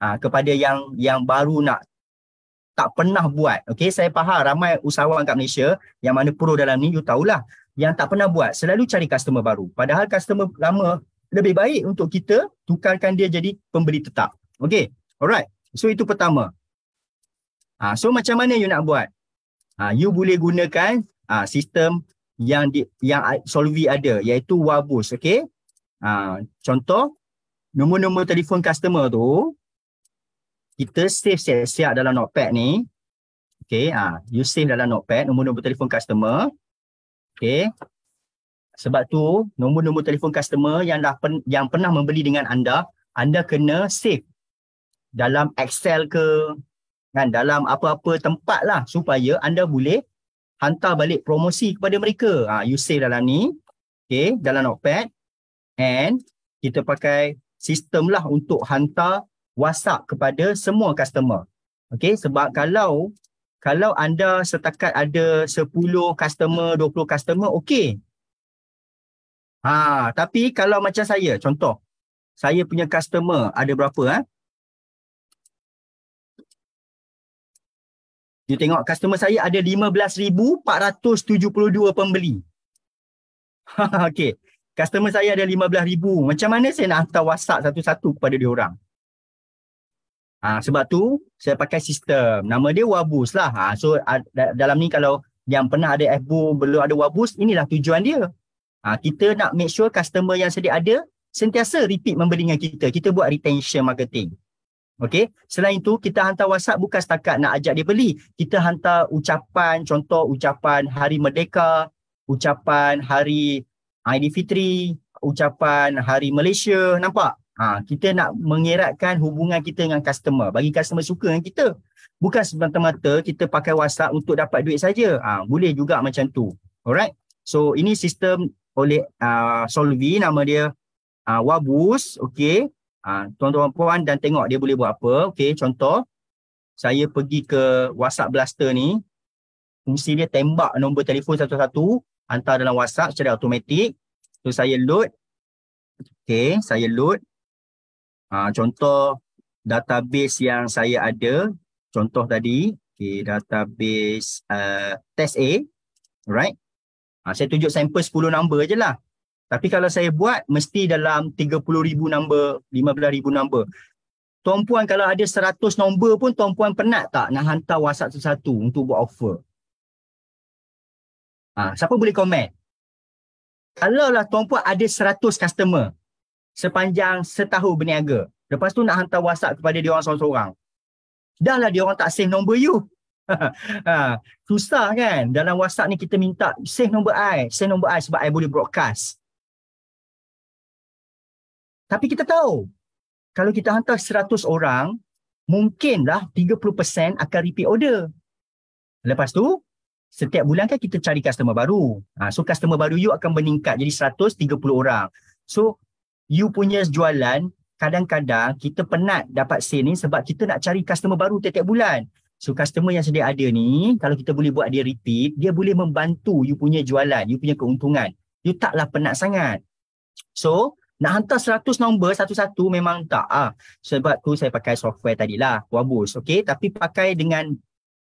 Ha, kepada yang yang baru nak tak pernah buat. Okay, saya faham ramai usahawan kat Malaysia yang mana pro dalam ni, you tahulah yang tak pernah buat selalu cari customer baru padahal customer lama lebih baik untuk kita tukarkan dia jadi pembeli tetap okey alright so itu pertama ha, so macam mana you nak buat ha, you boleh gunakan ha, sistem yang di, yang solvi ada iaitu wabus okey ha, contoh nombor-nombor telefon customer tu kita save siap-siap dalam notepad ni okey ha, you save dalam notepad nombor-nombor telefon customer Okey, Sebab tu nombor-nombor telefon customer yang dah pen, yang pernah membeli dengan anda, anda kena save dalam Excel ke kan dalam apa-apa tempat lah supaya anda boleh hantar balik promosi kepada mereka. Ha, you save dalam ni. okey, dalam notepad. And kita pakai sistem lah untuk hantar WhatsApp kepada semua customer. Okey, sebab kalau kalau anda setakat ada 10 customer, 20 customer, okey. Ha, tapi kalau macam saya, contoh. Saya punya customer ada berapa? Ha? You tengok customer saya ada 15,472 pembeli. okay. Customer saya ada 15,000. Macam mana saya nak hantar WhatsApp satu-satu kepada dia orang? Ha, sebab tu saya pakai sistem. Nama dia Wabus lah. Ha, so dalam ni kalau yang pernah ada FB belum ada Wabus, inilah tujuan dia. Ha, kita nak make sure customer yang sedia ada sentiasa repeat membeli dengan kita. Kita buat retention marketing. Okay. Selain tu kita hantar WhatsApp bukan setakat nak ajak dia beli. Kita hantar ucapan, contoh ucapan Hari Merdeka, ucapan Hari Aidilfitri, ucapan Hari Malaysia. Nampak? Ha, kita nak mengeratkan hubungan kita dengan customer. Bagi customer suka dengan kita. Bukan semata-mata kita pakai WhatsApp untuk dapat duit saja. Ha, boleh juga macam tu. Alright. So ini sistem oleh uh, Solvi nama dia uh, Wabus. Okay. Uh, ha, tuan-tuan puan dan tengok dia boleh buat apa. Okay contoh. Saya pergi ke WhatsApp Blaster ni. Fungsi dia tembak nombor telefon satu-satu. Hantar dalam WhatsApp secara automatik. So saya load. Okay saya load. Ha, contoh database yang saya ada contoh tadi okay, database uh, test A right ha, saya tunjuk sampel 10 number je lah tapi kalau saya buat mesti dalam 30,000 number 15,000 number tuan puan kalau ada 100 number pun tuan puan penat tak nak hantar whatsapp satu-satu untuk buat offer ha, siapa boleh komen kalau lah tuan puan ada 100 customer sepanjang setahun berniaga. Lepas tu nak hantar WhatsApp kepada dia orang seorang-seorang. Dah lah dia orang tak save nombor you. ha, susah kan? Dalam WhatsApp ni kita minta save nombor I. Save nombor I sebab I boleh broadcast. Tapi kita tahu. Kalau kita hantar 100 orang, mungkinlah 30% akan repeat order. Lepas tu, setiap bulan kan kita cari customer baru. Ha, so customer baru you akan meningkat jadi 130 orang. So you punya jualan kadang-kadang kita penat dapat sale ni sebab kita nak cari customer baru tiap-tiap bulan. So customer yang sedia ada ni, kalau kita boleh buat dia repeat, dia boleh membantu you punya jualan, you punya keuntungan. You taklah penat sangat. So nak hantar seratus nombor satu-satu memang tak. Ah. Sebab tu saya pakai software tadi lah, wabos. Okay? Tapi pakai dengan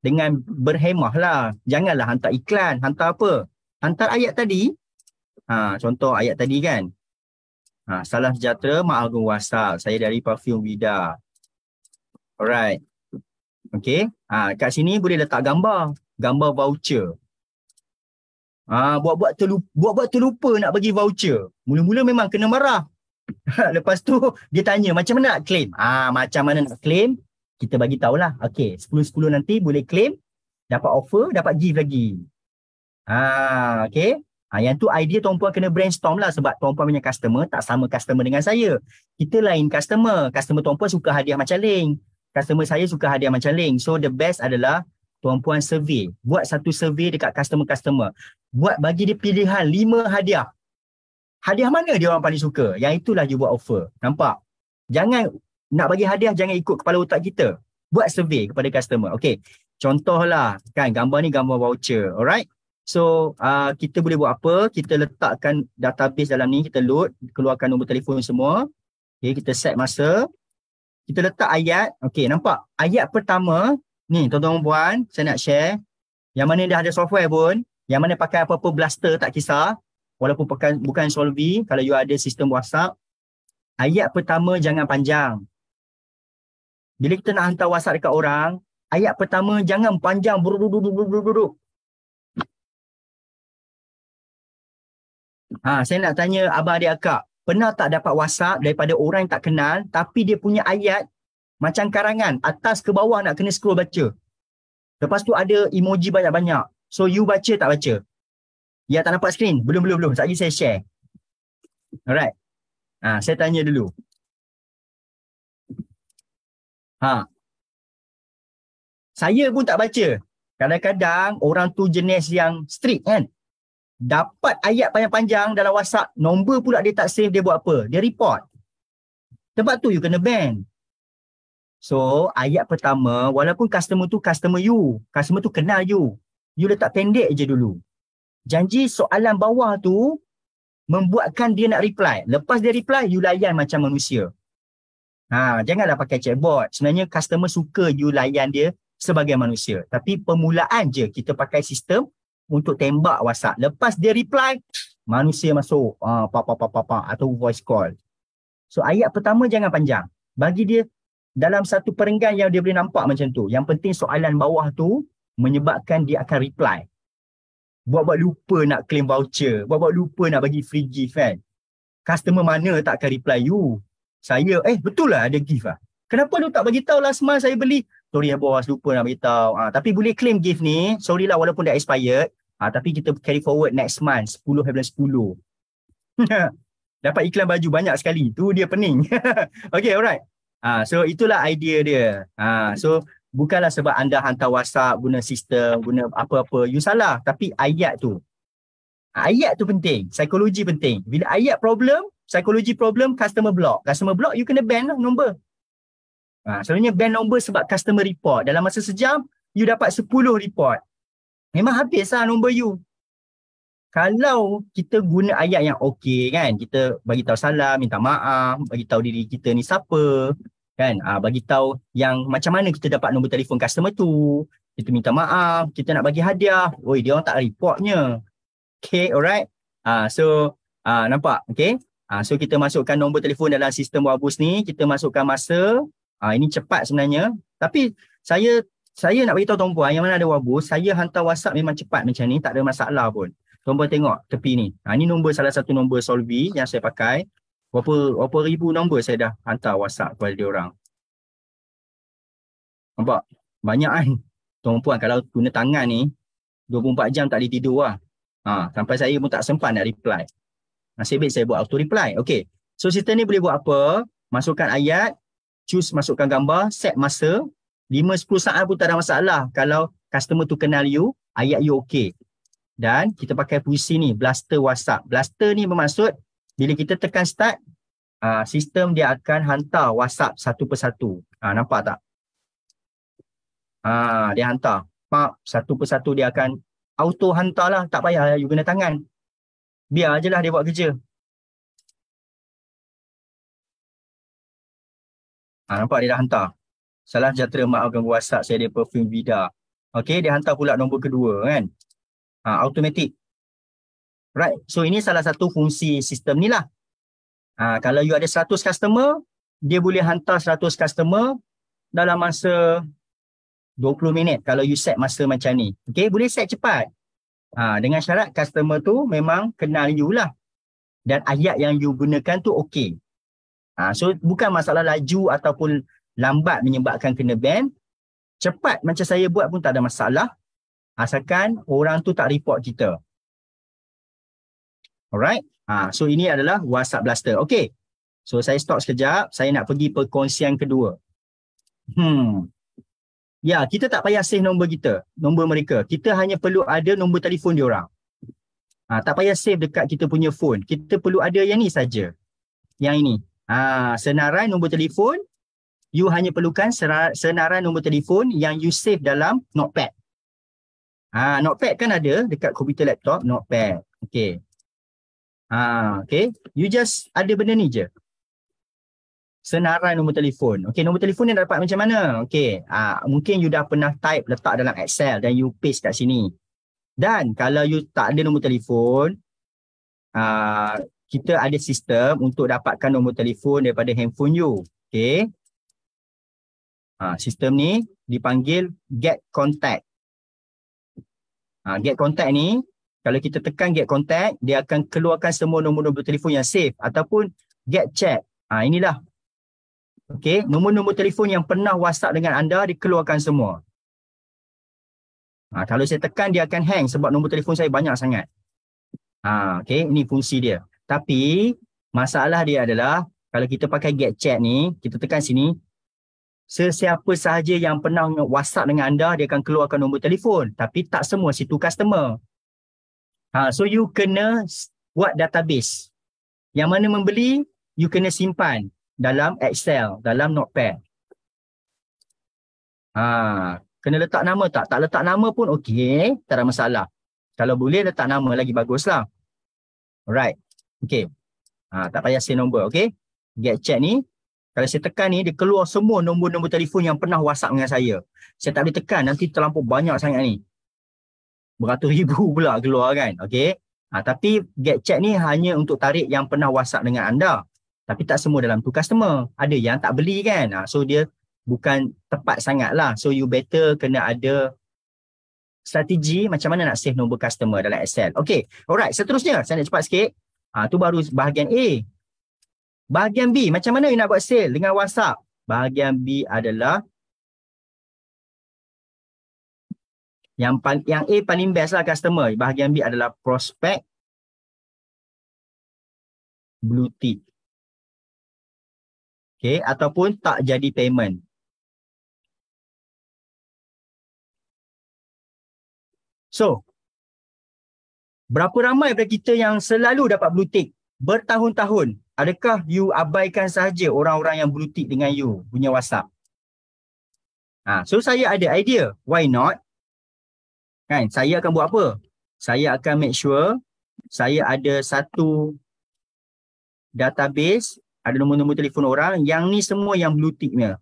dengan berhemah lah. Janganlah hantar iklan. Hantar apa? Hantar ayat tadi. Ha, contoh ayat tadi kan. Ha, salam sejahtera, Mak Agung Wasal. Saya dari Perfume Vida. Alright. Okay. Ha, kat sini boleh letak gambar. Gambar voucher. Ha, buat-buat, terlupa, buat-buat terlupa nak bagi voucher. Mula-mula memang kena marah. Lepas tu dia tanya macam mana nak claim? Ha, macam mana nak claim? Kita bagi tahulah. Okay. 10-10 nanti boleh claim. Dapat offer, dapat give lagi. Ha, okay. Ha, yang tu idea tuan puan kena brainstorm lah sebab tuan puan punya customer tak sama customer dengan saya. Kita lain customer. Customer tuan puan suka hadiah macam link. Customer saya suka hadiah macam link. So the best adalah tuan puan survey. Buat satu survey dekat customer-customer. Buat bagi dia pilihan lima hadiah. Hadiah mana dia orang paling suka? Yang itulah you buat offer. Nampak? Jangan nak bagi hadiah jangan ikut kepala otak kita. Buat survey kepada customer. Okay. Contohlah kan gambar ni gambar voucher. Alright. So uh, kita boleh buat apa? Kita letakkan database dalam ni, kita load, keluarkan nombor telefon semua. Okay, kita set masa. Kita letak ayat. Okay, nampak? Ayat pertama, ni tuan-tuan puan, saya nak share. Yang mana dah ada software pun, yang mana pakai apa-apa blaster tak kisah. Walaupun pakai, bukan Solvi, kalau you ada sistem WhatsApp. Ayat pertama jangan panjang. Bila kita nak hantar WhatsApp dekat orang, ayat pertama jangan panjang. Buruk, buruk, buruk, buruk, buruk. Ha, saya nak tanya Abang Adik Akak. Pernah tak dapat WhatsApp daripada orang yang tak kenal tapi dia punya ayat macam karangan atas ke bawah nak kena scroll baca. Lepas tu ada emoji banyak-banyak. So you baca tak baca? Ya tak nampak screen? Belum, belum, belum. Sekejap saya share. Alright. Ha, saya tanya dulu. Ha. Saya pun tak baca. Kadang-kadang orang tu jenis yang strict kan? dapat ayat panjang-panjang dalam WhatsApp, nombor pula dia tak save, dia buat apa? Dia report. Sebab tu you kena ban. So, ayat pertama, walaupun customer tu customer you, customer tu kenal you, you letak pendek je dulu. Janji soalan bawah tu membuatkan dia nak reply. Lepas dia reply, you layan macam manusia. Ha, janganlah pakai chatbot. Sebenarnya customer suka you layan dia sebagai manusia. Tapi permulaan je kita pakai sistem untuk tembak WhatsApp. Lepas dia reply, manusia masuk. Ah, pa, pa, pa, pa, pa, atau voice call. So ayat pertama jangan panjang. Bagi dia dalam satu perenggan yang dia boleh nampak macam tu. Yang penting soalan bawah tu menyebabkan dia akan reply. Buat-buat lupa nak claim voucher. Buat-buat lupa nak bagi free gift kan. Customer mana tak akan reply you. Saya, eh betul lah ada gift ah. Kenapa lu tak bagi tahu last month saya beli? Sorry ya bos, lupa nak beritahu. Ha, ah, tapi boleh claim gift ni. Sorry lah walaupun dah expired. Ah, tapi kita carry forward next month 10 Februari 10. Dapat iklan baju banyak sekali. Tu dia pening. okay, alright. Ah, so itulah idea dia. Ah, so bukanlah sebab anda hantar WhatsApp guna sistem, guna apa-apa, you salah. Tapi ayat tu. Ayat tu penting. Psikologi penting. Bila ayat problem, psikologi problem, customer block. Customer block, you kena ban lah nombor. Ha, selalunya ban nombor sebab customer report. Dalam masa sejam, you dapat 10 report. Memang habis lah nombor you. Kalau kita guna ayat yang okey kan, kita bagi tahu salam, minta maaf, bagi tahu diri kita ni siapa, kan? Ah bagi tahu yang macam mana kita dapat nombor telefon customer tu, kita minta maaf, kita nak bagi hadiah. Oi, dia orang tak reportnya. Okay, alright. Ah so ah nampak, okay? Ah so kita masukkan nombor telefon dalam sistem Wabus ni, kita masukkan masa. Ah ini cepat sebenarnya, tapi saya saya nak beritahu tuan-puan yang mana ada wabu, saya hantar WhatsApp memang cepat macam ni, tak ada masalah pun. Tuan-puan tengok tepi ni. Ha, ni nombor salah satu nombor Solvi yang saya pakai. Berapa, berapa ribu nombor saya dah hantar WhatsApp kepada dia orang. Nampak? Banyak kan? Tuan-puan kalau guna tangan ni, 24 jam tak boleh lah. Ha, sampai saya pun tak sempat nak reply. Nasib baik saya buat auto reply. Okay. So sistem ni boleh buat apa? Masukkan ayat, choose masukkan gambar, set masa, 5-10 saat pun tak ada masalah kalau customer tu kenal you, ayat you okay. Dan kita pakai puisi ni, blaster WhatsApp. Blaster ni bermaksud bila kita tekan start, uh, sistem dia akan hantar WhatsApp satu persatu. Uh, nampak tak? Uh, dia hantar. Pak, satu persatu dia akan auto hantar lah. Tak payah you guna tangan. Biar je lah dia buat kerja. Ha, nampak dia dah hantar. Salam sejahtera maafkan WhatsApp saya ada perfume Vida. Okay dia hantar pula nombor kedua kan. Ha, automatic. Right. So ini salah satu fungsi sistem ni lah. Ha, kalau you ada 100 customer, dia boleh hantar 100 customer dalam masa 20 minit kalau you set masa macam ni. Okay, boleh set cepat. Ha, dengan syarat customer tu memang kenal you lah. Dan ayat yang you gunakan tu okay. Ha, so bukan masalah laju ataupun lambat menyebabkan kena ban cepat macam saya buat pun tak ada masalah asalkan orang tu tak report kita alright ha, so ini adalah whatsapp blaster okay so saya stop sekejap saya nak pergi perkongsian kedua hmm ya kita tak payah save nombor kita nombor mereka kita hanya perlu ada nombor telefon dia orang ha, tak payah save dekat kita punya phone kita perlu ada yang ni saja yang ini Ah, senarai nombor telefon you hanya perlukan senarai nombor telefon yang you save dalam notepad. Ha, notepad kan ada dekat komputer laptop, notepad. Okay. Ha, okay. You just ada benda ni je. Senarai nombor telefon. Okay, nombor telefon ni dapat macam mana? Okay, ha, mungkin you dah pernah type letak dalam Excel dan you paste kat sini. Dan kalau you tak ada nombor telefon, ha, kita ada sistem untuk dapatkan nombor telefon daripada handphone you. Okay, Ha, sistem ni dipanggil get contact. Ha, get contact ni kalau kita tekan get contact dia akan keluarkan semua nombor-nombor telefon yang safe ataupun get chat. Ha, inilah. Okay, nombor-nombor telefon yang pernah WhatsApp dengan anda dikeluarkan semua. Ha, kalau saya tekan dia akan hang sebab nombor telefon saya banyak sangat. Ha, okay, ini fungsi dia. Tapi masalah dia adalah kalau kita pakai get chat ni, kita tekan sini, sesiapa sahaja yang pernah WhatsApp dengan anda dia akan keluarkan nombor telefon tapi tak semua situ customer. Ha so you kena buat database. Yang mana membeli you kena simpan dalam Excel, dalam Notepad. Ha kena letak nama tak? Tak letak nama pun okey, tak ada masalah. Kalau boleh letak nama lagi baguslah. Alright. Okey. Ha tak payah say nombor, okey? Get chat ni kalau saya tekan ni, dia keluar semua nombor-nombor telefon yang pernah WhatsApp dengan saya. Saya tak boleh tekan, nanti terlampau banyak sangat ni. Beratus ribu pula keluar kan, okay. Ha, tapi get check ni hanya untuk tarik yang pernah WhatsApp dengan anda. Tapi tak semua dalam tu customer. Ada yang tak beli kan. Ha, so dia bukan tepat sangat lah. So you better kena ada strategi macam mana nak save nombor customer dalam Excel. Okay, alright. Seterusnya, saya nak cepat sikit. Ha, tu baru bahagian A. Bahagian B, macam mana you nak buat sale dengan WhatsApp? Bahagian B adalah yang pan, yang A paling best lah customer. Bahagian B adalah prospect blue tick. Okay, ataupun tak jadi payment. So, berapa ramai daripada kita yang selalu dapat blue tick bertahun-tahun adakah you abaikan sahaja orang-orang yang blue dengan you punya WhatsApp? Ha, so saya ada idea. Why not? Kan, saya akan buat apa? Saya akan make sure saya ada satu database, ada nombor-nombor telefon orang yang ni semua yang blue ticknya.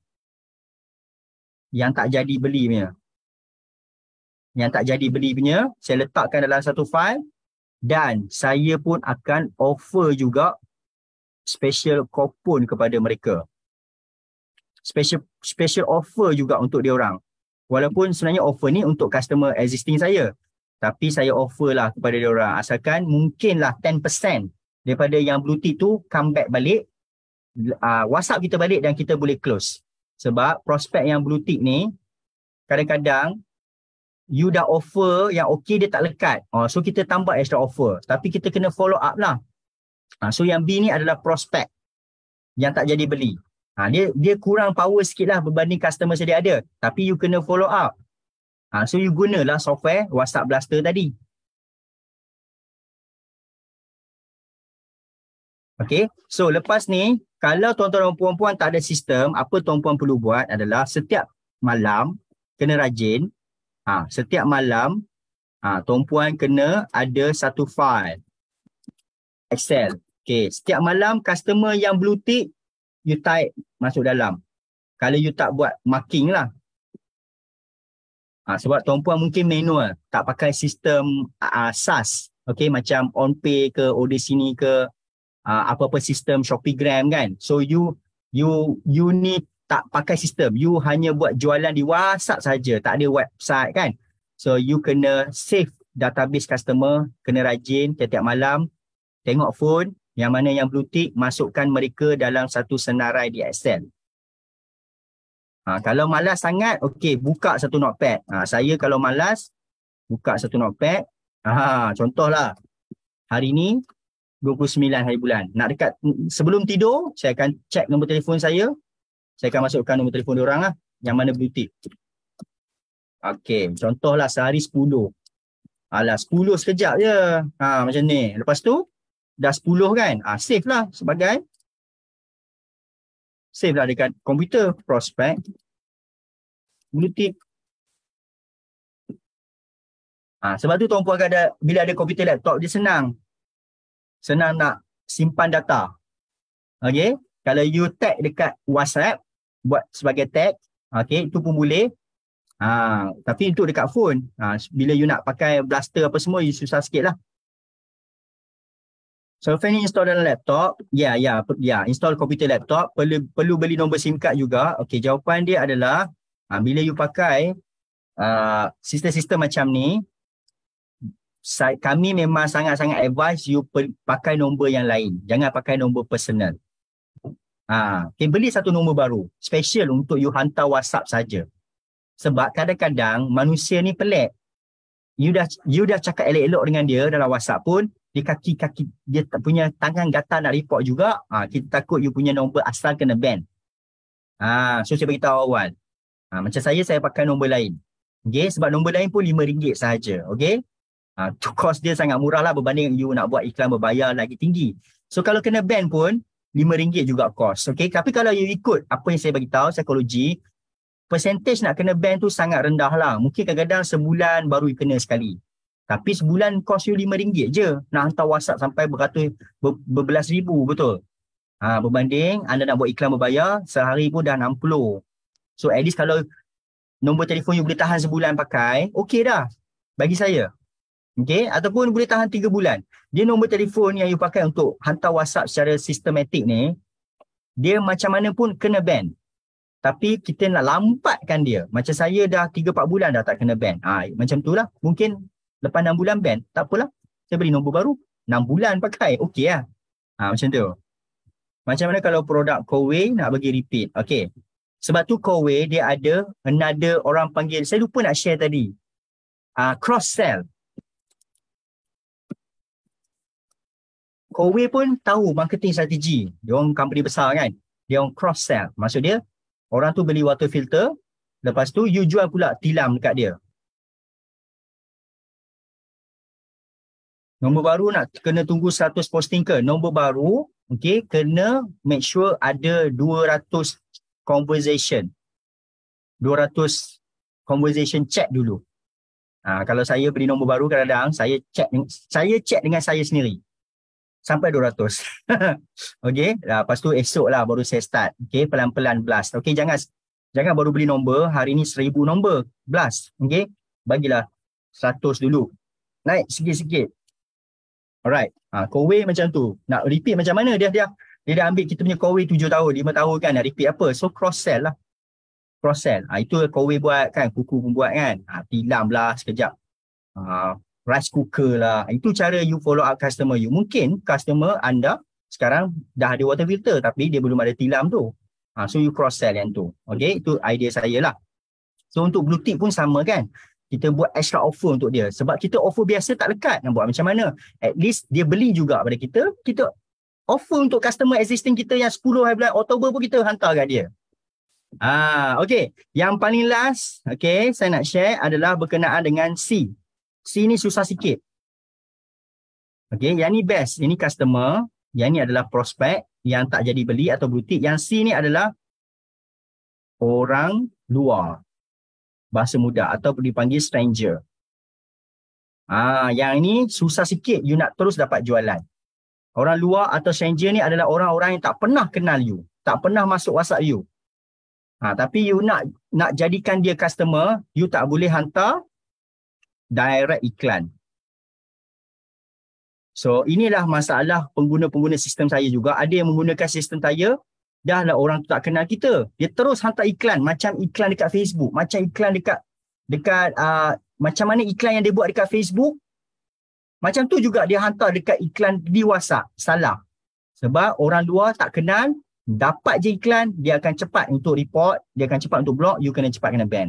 Yang tak jadi beli punya. Yang tak jadi beli punya, saya letakkan dalam satu file dan saya pun akan offer juga special coupon kepada mereka. Special special offer juga untuk dia orang. Walaupun sebenarnya offer ni untuk customer existing saya. Tapi saya offer lah kepada dia orang. Asalkan mungkin lah 10% daripada yang blue tick tu come back balik. Uh, WhatsApp kita balik dan kita boleh close. Sebab prospek yang blue tick ni kadang-kadang you dah offer yang okay dia tak lekat. Oh, so kita tambah extra offer. Tapi kita kena follow up lah. Ha, so yang B ni adalah prospek yang tak jadi beli. Ha, dia dia kurang power sikit lah berbanding customer sedia ada. Tapi you kena follow up. Ha, so you gunalah software WhatsApp Blaster tadi. Okay. So lepas ni, kalau tuan-tuan dan puan-puan tak ada sistem, apa tuan-puan perlu buat adalah setiap malam kena rajin. Ha, setiap malam ha, tuan-puan kena ada satu file. Excel. Okay, setiap malam customer yang blue tick, you type masuk dalam. Kalau you tak buat marking lah. Ha, sebab tuan puan mungkin manual, tak pakai sistem uh, ah, ah, SAS. Okay, macam OnPay ke Odyssey ke uh, apa-apa sistem Shopeegram kan. So you you you ni tak pakai sistem. You hanya buat jualan di WhatsApp saja, tak ada website kan. So you kena save database customer, kena rajin tiap-tiap malam tengok phone yang mana yang blue tick masukkan mereka dalam satu senarai di Excel. Ha, kalau malas sangat, okey buka satu notepad. Ha, saya kalau malas, buka satu notepad. Ha, contohlah, hari ini 29 hari bulan. Nak dekat Sebelum tidur, saya akan cek nombor telefon saya. Saya akan masukkan nombor telefon diorang lah, yang mana blue tick. Okey, contohlah sehari 10. Alah, 10 sekejap je. Ha, macam ni. Lepas tu, dah 10 kan. Ah, save lah sebagai. Save lah dekat komputer prospect. Blue Ah Ha, sebab tu tuan puan ada, bila ada komputer laptop dia senang. Senang nak simpan data. Okay. Kalau you tag dekat WhatsApp. Buat sebagai tag. Okay. Itu pun boleh. Ha, tapi untuk dekat phone. Ha, bila you nak pakai blaster apa semua you susah sikit lah. So Fanny install dalam laptop. Ya, yeah, ya, yeah, ya. Yeah. Install komputer laptop. Perlu perlu beli nombor SIM card juga. Okey, jawapan dia adalah uh, bila you pakai uh, sistem-sistem macam ni, kami memang sangat-sangat advise you per, pakai nombor yang lain. Jangan pakai nombor personal. Ah, uh, okay, beli satu nombor baru. Special untuk you hantar WhatsApp saja. Sebab kadang-kadang manusia ni pelik. You dah you dah cakap elok-elok dengan dia dalam WhatsApp pun dia kaki-kaki dia tak punya tangan gatal nak report juga ha, kita takut you punya nombor asal kena ban ha, so saya beritahu awal ha, macam saya saya pakai nombor lain okay? sebab nombor lain pun RM5 sahaja okay? ha, tu cost dia sangat murah lah berbanding you nak buat iklan berbayar lagi tinggi so kalau kena ban pun RM5 juga kos. Okay. Tapi kalau you ikut apa yang saya bagi tahu psikologi, percentage nak kena ban tu sangat rendah lah. Mungkin kadang-kadang sebulan baru you kena sekali. Tapi sebulan kos you RM5 je. Nak hantar WhatsApp sampai beratus ber, berbelas ribu betul. Ha, berbanding anda nak buat iklan berbayar sehari pun dah RM60. So at least kalau nombor telefon you boleh tahan sebulan pakai, okay dah bagi saya. Okay? Ataupun boleh tahan tiga bulan. Dia nombor telefon yang you pakai untuk hantar WhatsApp secara sistematik ni, dia macam mana pun kena ban. Tapi kita nak lambatkan dia. Macam saya dah 3-4 bulan dah tak kena ban. Ha, macam tu lah. Mungkin Lepas 6 bulan ban, tak apalah. Saya beli nombor baru, 6 bulan pakai. Okey lah. Ha, macam tu. Macam mana kalau produk Koway nak bagi repeat? Okey. Sebab tu Koway dia ada another orang panggil. Saya lupa nak share tadi. Uh, ah, cross sell. Koway pun tahu marketing strategi. Dia orang company besar kan. Dia orang cross sell. Maksud dia orang tu beli water filter. Lepas tu you jual pula tilam dekat dia. Nombor baru nak kena tunggu 100 posting ke? Nombor baru, okay, kena make sure ada 200 conversation. 200 conversation chat dulu. Ha, kalau saya beri nombor baru kadang-kadang, saya chat, saya chat dengan saya sendiri. Sampai 200. okay, lepas tu esok lah baru saya start. Okay, pelan-pelan blast. Okay, jangan jangan baru beli nombor, hari ni seribu nombor blast. Okay, bagilah 100 dulu. Naik sikit-sikit. Alright. Ha, Kowe macam tu. Nak repeat macam mana dia dia? Dia dah ambil kita punya Kowe 7 tahun, lima tahun kan nak repeat apa? So cross sell lah. Cross sell. Ha, ah, itu Kowe buat kan, kuku pun buat kan. Ha, tilam lah sekejap. Ha, rice cooker lah. Itu cara you follow up customer you. Mungkin customer anda sekarang dah ada water filter tapi dia belum ada tilam tu. Ha, so you cross sell yang tu. Okay, itu idea saya lah. So untuk blue tick pun sama kan kita buat extra offer untuk dia sebab kita offer biasa tak lekat nak buat macam mana at least dia beli juga pada kita kita offer untuk customer existing kita yang 10 hari bulan Oktober pun kita hantar kat dia ah okey yang paling last okey saya nak share adalah berkenaan dengan C C ni susah sikit okey yang ni best ini customer yang ni adalah prospect yang tak jadi beli atau blue yang C ni adalah orang luar bahasa mudah atau dipanggil stranger. Ah, ha, yang ini susah sikit you nak terus dapat jualan. Orang luar atau stranger ni adalah orang-orang yang tak pernah kenal you, tak pernah masuk WhatsApp you. Ha, tapi you nak nak jadikan dia customer, you tak boleh hantar direct iklan. So inilah masalah pengguna-pengguna sistem saya juga. Ada yang menggunakan sistem saya, dah lah orang tu tak kenal kita. Dia terus hantar iklan macam iklan dekat Facebook, macam iklan dekat dekat uh, macam mana iklan yang dia buat dekat Facebook. Macam tu juga dia hantar dekat iklan di WhatsApp. Salah. Sebab orang luar tak kenal, dapat je iklan, dia akan cepat untuk report, dia akan cepat untuk block, you kena cepat kena ban.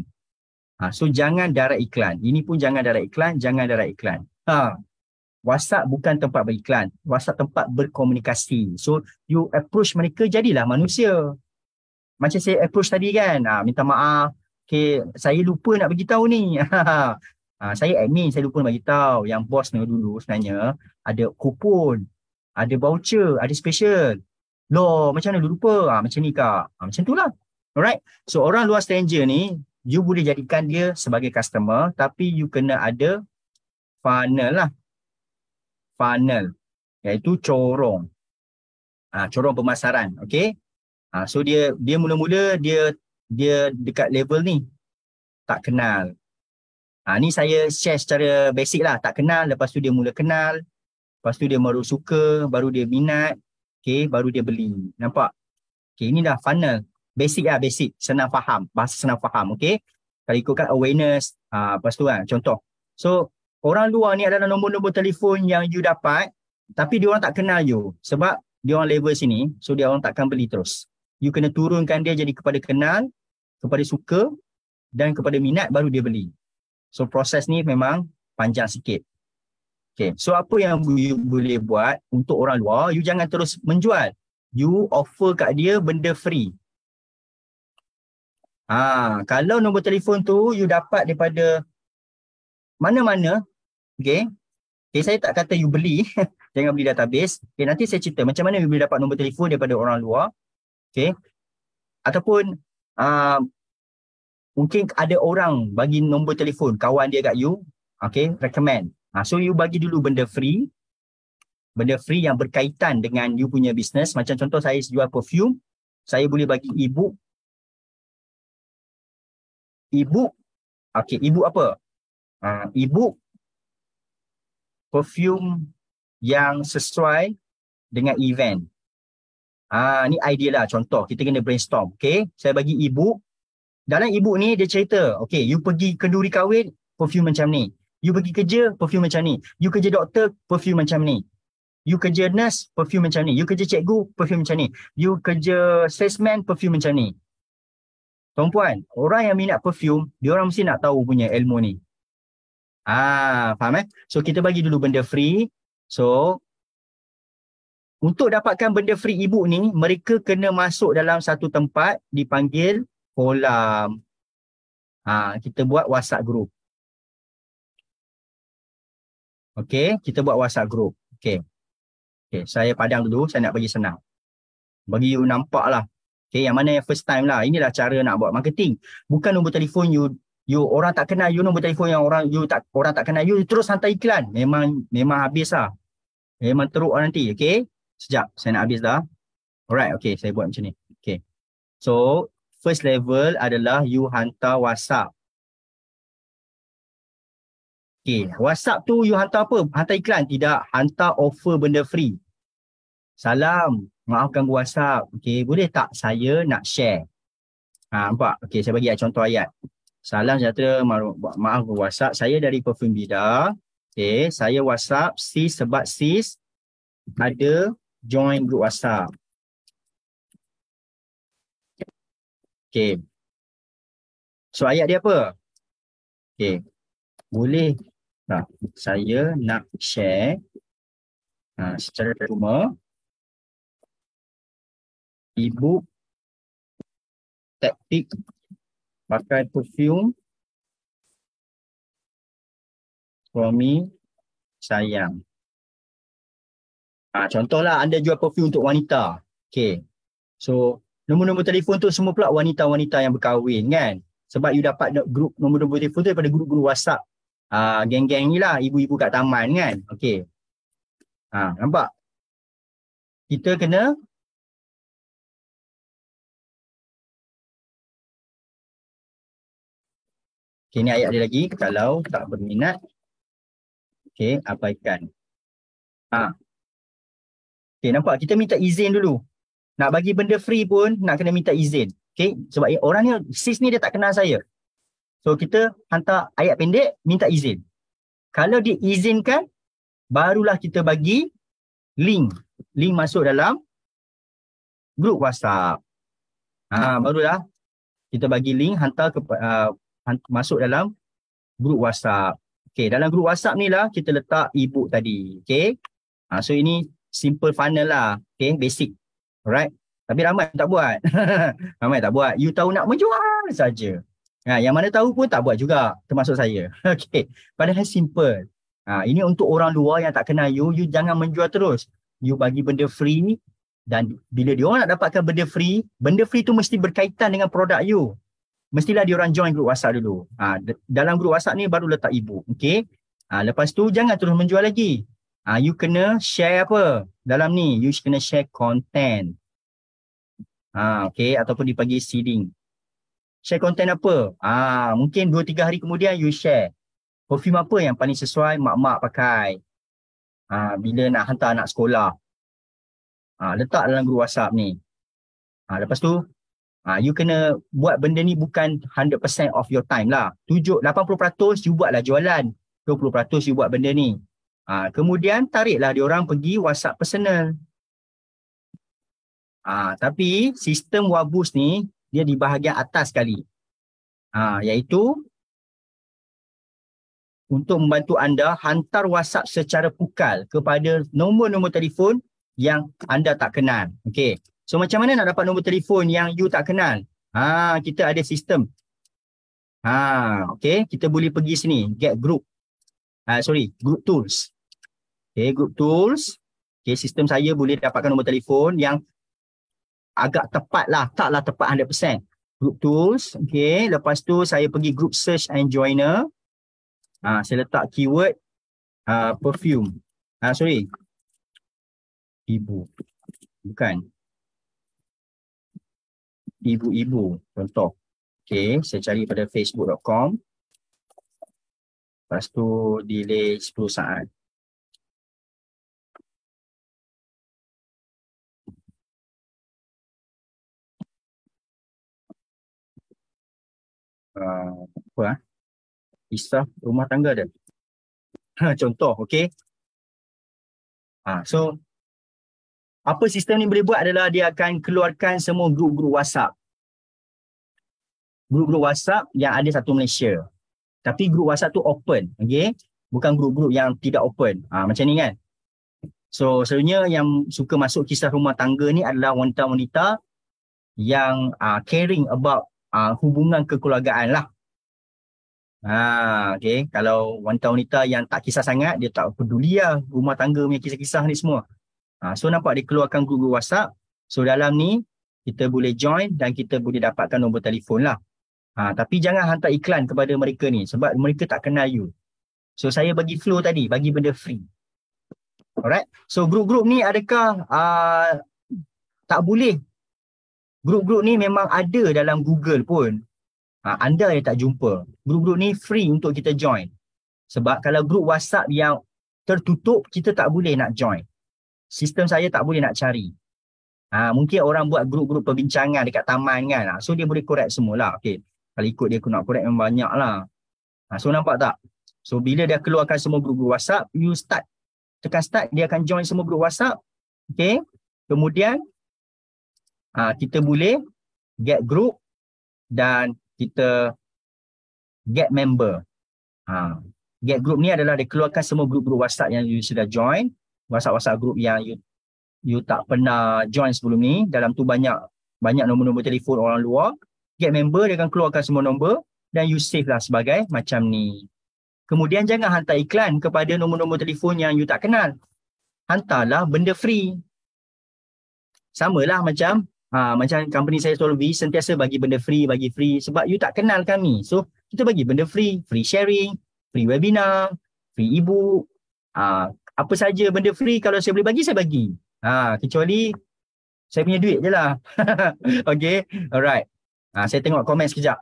Ha, so jangan darat iklan. Ini pun jangan darat iklan, jangan darat iklan. Ha, WhatsApp bukan tempat beriklan. WhatsApp tempat berkomunikasi. So you approach mereka jadilah manusia. Macam saya approach tadi kan. Ah, minta maaf. Okay, saya lupa nak bagi tahu ni. ah, saya admin, saya lupa nak bagi tahu yang bos ni dulu sebenarnya ada kupon, ada voucher, ada special. Lo macam mana lupa? Ah, macam ni kak. Ah, macam tu lah. Alright. So orang luar stranger ni, you boleh jadikan dia sebagai customer tapi you kena ada funnel lah funnel iaitu corong ha, corong pemasaran okey ha, so dia dia mula-mula dia dia dekat level ni tak kenal ha, ni saya share secara basic lah tak kenal lepas tu dia mula kenal lepas tu dia baru suka baru dia minat okay? baru dia beli nampak Okay, ini dah funnel basic lah basic senang faham bahasa senang faham okey kalau ikutkan awareness ha, lepas tu kan contoh so orang luar ni adalah nombor-nombor telefon yang you dapat tapi dia orang tak kenal you sebab dia orang level sini so dia orang takkan beli terus you kena turunkan dia jadi kepada kenal kepada suka dan kepada minat baru dia beli so proses ni memang panjang sikit Okay. So apa yang you boleh buat untuk orang luar, you jangan terus menjual. You offer kat dia benda free. Ah, ha, kalau nombor telefon tu you dapat daripada mana-mana Okay. okay saya tak kata you beli. Jangan beli database. Okay, nanti saya cerita macam mana you boleh dapat nombor telefon daripada orang luar. Okay. Ataupun uh, mungkin ada orang bagi nombor telefon kawan dia kat you. Okay. Recommend. Uh, so you bagi dulu benda free. Benda free yang berkaitan dengan you punya business. Macam contoh saya jual perfume. Saya boleh bagi e-book. E-book. Okay. E-book apa? Uh, e-book perfume yang sesuai dengan event. Ah ha, ni idea lah contoh kita kena brainstorm. Okay saya bagi ibu. Dalam ibu ni dia cerita, okay you pergi kenduri kahwin, perfume macam ni. You pergi kerja, perfume macam ni. You kerja doktor, perfume macam ni. You kerja nurse, perfume macam ni. You kerja cikgu, perfume macam ni. You kerja salesman, perfume macam ni. Tuan-puan, orang yang minat perfume, dia orang mesti nak tahu punya ilmu ni. Ah, faham eh? So kita bagi dulu benda free. So untuk dapatkan benda free ibu ni, mereka kena masuk dalam satu tempat dipanggil kolam. Ah, kita buat WhatsApp group. Okay, kita buat WhatsApp group. Okay. okay, saya padang dulu, saya nak bagi senang. Bagi you nampak lah. Okay, yang mana yang first time lah. Inilah cara nak buat marketing. Bukan nombor telefon you you orang tak kenal you nombor telefon yang orang you tak orang tak kenal you, you terus hantar iklan memang memang habis lah memang teruk lah nanti okey sejak saya nak habis dah alright okey saya buat macam ni okey so first level adalah you hantar WhatsApp Okay, WhatsApp tu you hantar apa? Hantar iklan? Tidak, hantar offer benda free. Salam, maafkan WhatsApp. Okay, boleh tak saya nak share? Ha, nampak? Okay, saya bagi contoh ayat. Salam sejahtera, ma- ma- maaf WhatsApp. Saya dari Perfume Bida. Okay, saya WhatsApp sis sebab sis ada join group WhatsApp. Okay. So ayat dia apa? Okay. Boleh. Nah, saya nak share ha, uh, secara cuma ebook taktik pakai perfume suami sayang. Ha, contohlah anda jual perfume untuk wanita. Okay. So nombor-nombor telefon tu semua pula wanita-wanita yang berkahwin kan. Sebab you dapat grup nombor-nombor telefon tu daripada grup-grup WhatsApp. Ha, geng-geng ni lah ibu-ibu kat taman kan. Okay. Ha, ah, nampak? Kita kena Okey ni ayat dia lagi kalau tak berminat okay abaikan. Ha. okay nampak kita minta izin dulu. Nak bagi benda free pun nak kena minta izin. Okay, sebab orang ni sis ni dia tak kenal saya. So kita hantar ayat pendek minta izin. Kalau dia izinkan barulah kita bagi link. Link masuk dalam grup WhatsApp. Ha barulah kita bagi link hantar ke uh, masuk dalam grup WhatsApp. Okey, dalam grup WhatsApp ni lah kita letak ebook tadi. Okey, ha, so ini simple funnel lah. Okay, basic. Alright. Tapi ramai tak buat. ramai tak buat. You tahu nak menjual saja. Ha, yang mana tahu pun tak buat juga. Termasuk saya. Okey, Padahal simple. Ha, ini untuk orang luar yang tak kenal you. You jangan menjual terus. You bagi benda free. Dan bila dia orang nak dapatkan benda free. Benda free tu mesti berkaitan dengan produk you mestilah diorang join grup WhatsApp dulu. Ha, dalam grup WhatsApp ni baru letak ibu. Okey. Ha, lepas tu jangan terus menjual lagi. Ha, you kena share apa dalam ni? You kena share content. Ha, okay. Ataupun dipanggil seeding. Share content apa? Ha, mungkin 2-3 hari kemudian you share. Perfume apa yang paling sesuai mak-mak pakai. Ha, bila nak hantar anak sekolah. Ha, letak dalam grup WhatsApp ni. Ha, lepas tu Ha, you kena buat benda ni bukan 100% of your time lah. 7, 80% you buat lah jualan. 20% you buat benda ni. Ha, kemudian tariklah dia orang pergi WhatsApp personal. Ha, tapi sistem Wabus ni dia di bahagian atas sekali. Ha, iaitu untuk membantu anda hantar WhatsApp secara pukal kepada nombor-nombor telefon yang anda tak kenal. Okay. So macam mana nak dapat nombor telefon yang you tak kenal? Ha, kita ada sistem. Ha, okay. Kita boleh pergi sini. Get group. Ha, sorry. Group tools. Okay. Group tools. Okay. Sistem saya boleh dapatkan nombor telefon yang agak tepat lah. Taklah tepat 100%. Group tools. Okay. Lepas tu saya pergi group search and joiner. Ha, saya letak keyword uh, perfume. Ha, sorry. Ibu. Bukan ibu-ibu contoh. Okay, saya cari pada facebook.com. Lepas tu delay 10 saat. Uh, apa ah? Kisah rumah tangga dia. Ha, contoh, okay. Ha, ah, so, apa sistem ni boleh buat adalah dia akan keluarkan semua grup-grup WhatsApp. Grup-grup WhatsApp yang ada satu Malaysia. Tapi grup WhatsApp tu open. Okay? Bukan grup-grup yang tidak open. Ha, macam ni kan? So selalunya yang suka masuk kisah rumah tangga ni adalah wanita-wanita yang uh, caring about uh, hubungan kekeluargaan lah. Ha, okay. Kalau wanita-wanita yang tak kisah sangat, dia tak peduli lah rumah tangga punya kisah-kisah ni semua. Ha, so nampak dia keluarkan grup-grup WhatsApp. So dalam ni kita boleh join dan kita boleh dapatkan nombor telefon lah. Ha, tapi jangan hantar iklan kepada mereka ni sebab mereka tak kenal you. So saya bagi flow tadi, bagi benda free. Alright. So grup-grup ni adakah uh, tak boleh? Grup-grup ni memang ada dalam Google pun. Ha, anda yang tak jumpa. Grup-grup ni free untuk kita join. Sebab kalau grup WhatsApp yang tertutup, kita tak boleh nak join sistem saya tak boleh nak cari. Ha, mungkin orang buat grup-grup perbincangan dekat taman kan. Ha, so dia boleh correct semula. Okay. Kalau ikut dia aku nak correct memang banyak lah. Ha, so nampak tak? So bila dia keluarkan semua grup-grup WhatsApp, you start. Tekan start, dia akan join semua grup WhatsApp. Okay. Kemudian ha, kita boleh get group dan kita get member. Ha. Get group ni adalah dia keluarkan semua grup-grup WhatsApp yang you sudah join. WhatsApp-WhatsApp group yang you, you tak pernah join sebelum ni dalam tu banyak banyak nombor-nombor telefon orang luar get member dia akan keluarkan semua nombor dan you save lah sebagai macam ni kemudian jangan hantar iklan kepada nombor-nombor telefon yang you tak kenal hantarlah benda free samalah macam ha, macam company saya Solvi sentiasa bagi benda free bagi free sebab you tak kenal kami so kita bagi benda free free sharing free webinar free ebook ha, apa saja benda free kalau saya boleh bagi saya bagi. Ha kecuali saya punya duit je lah. okay. Alright. Ha, saya tengok komen sekejap.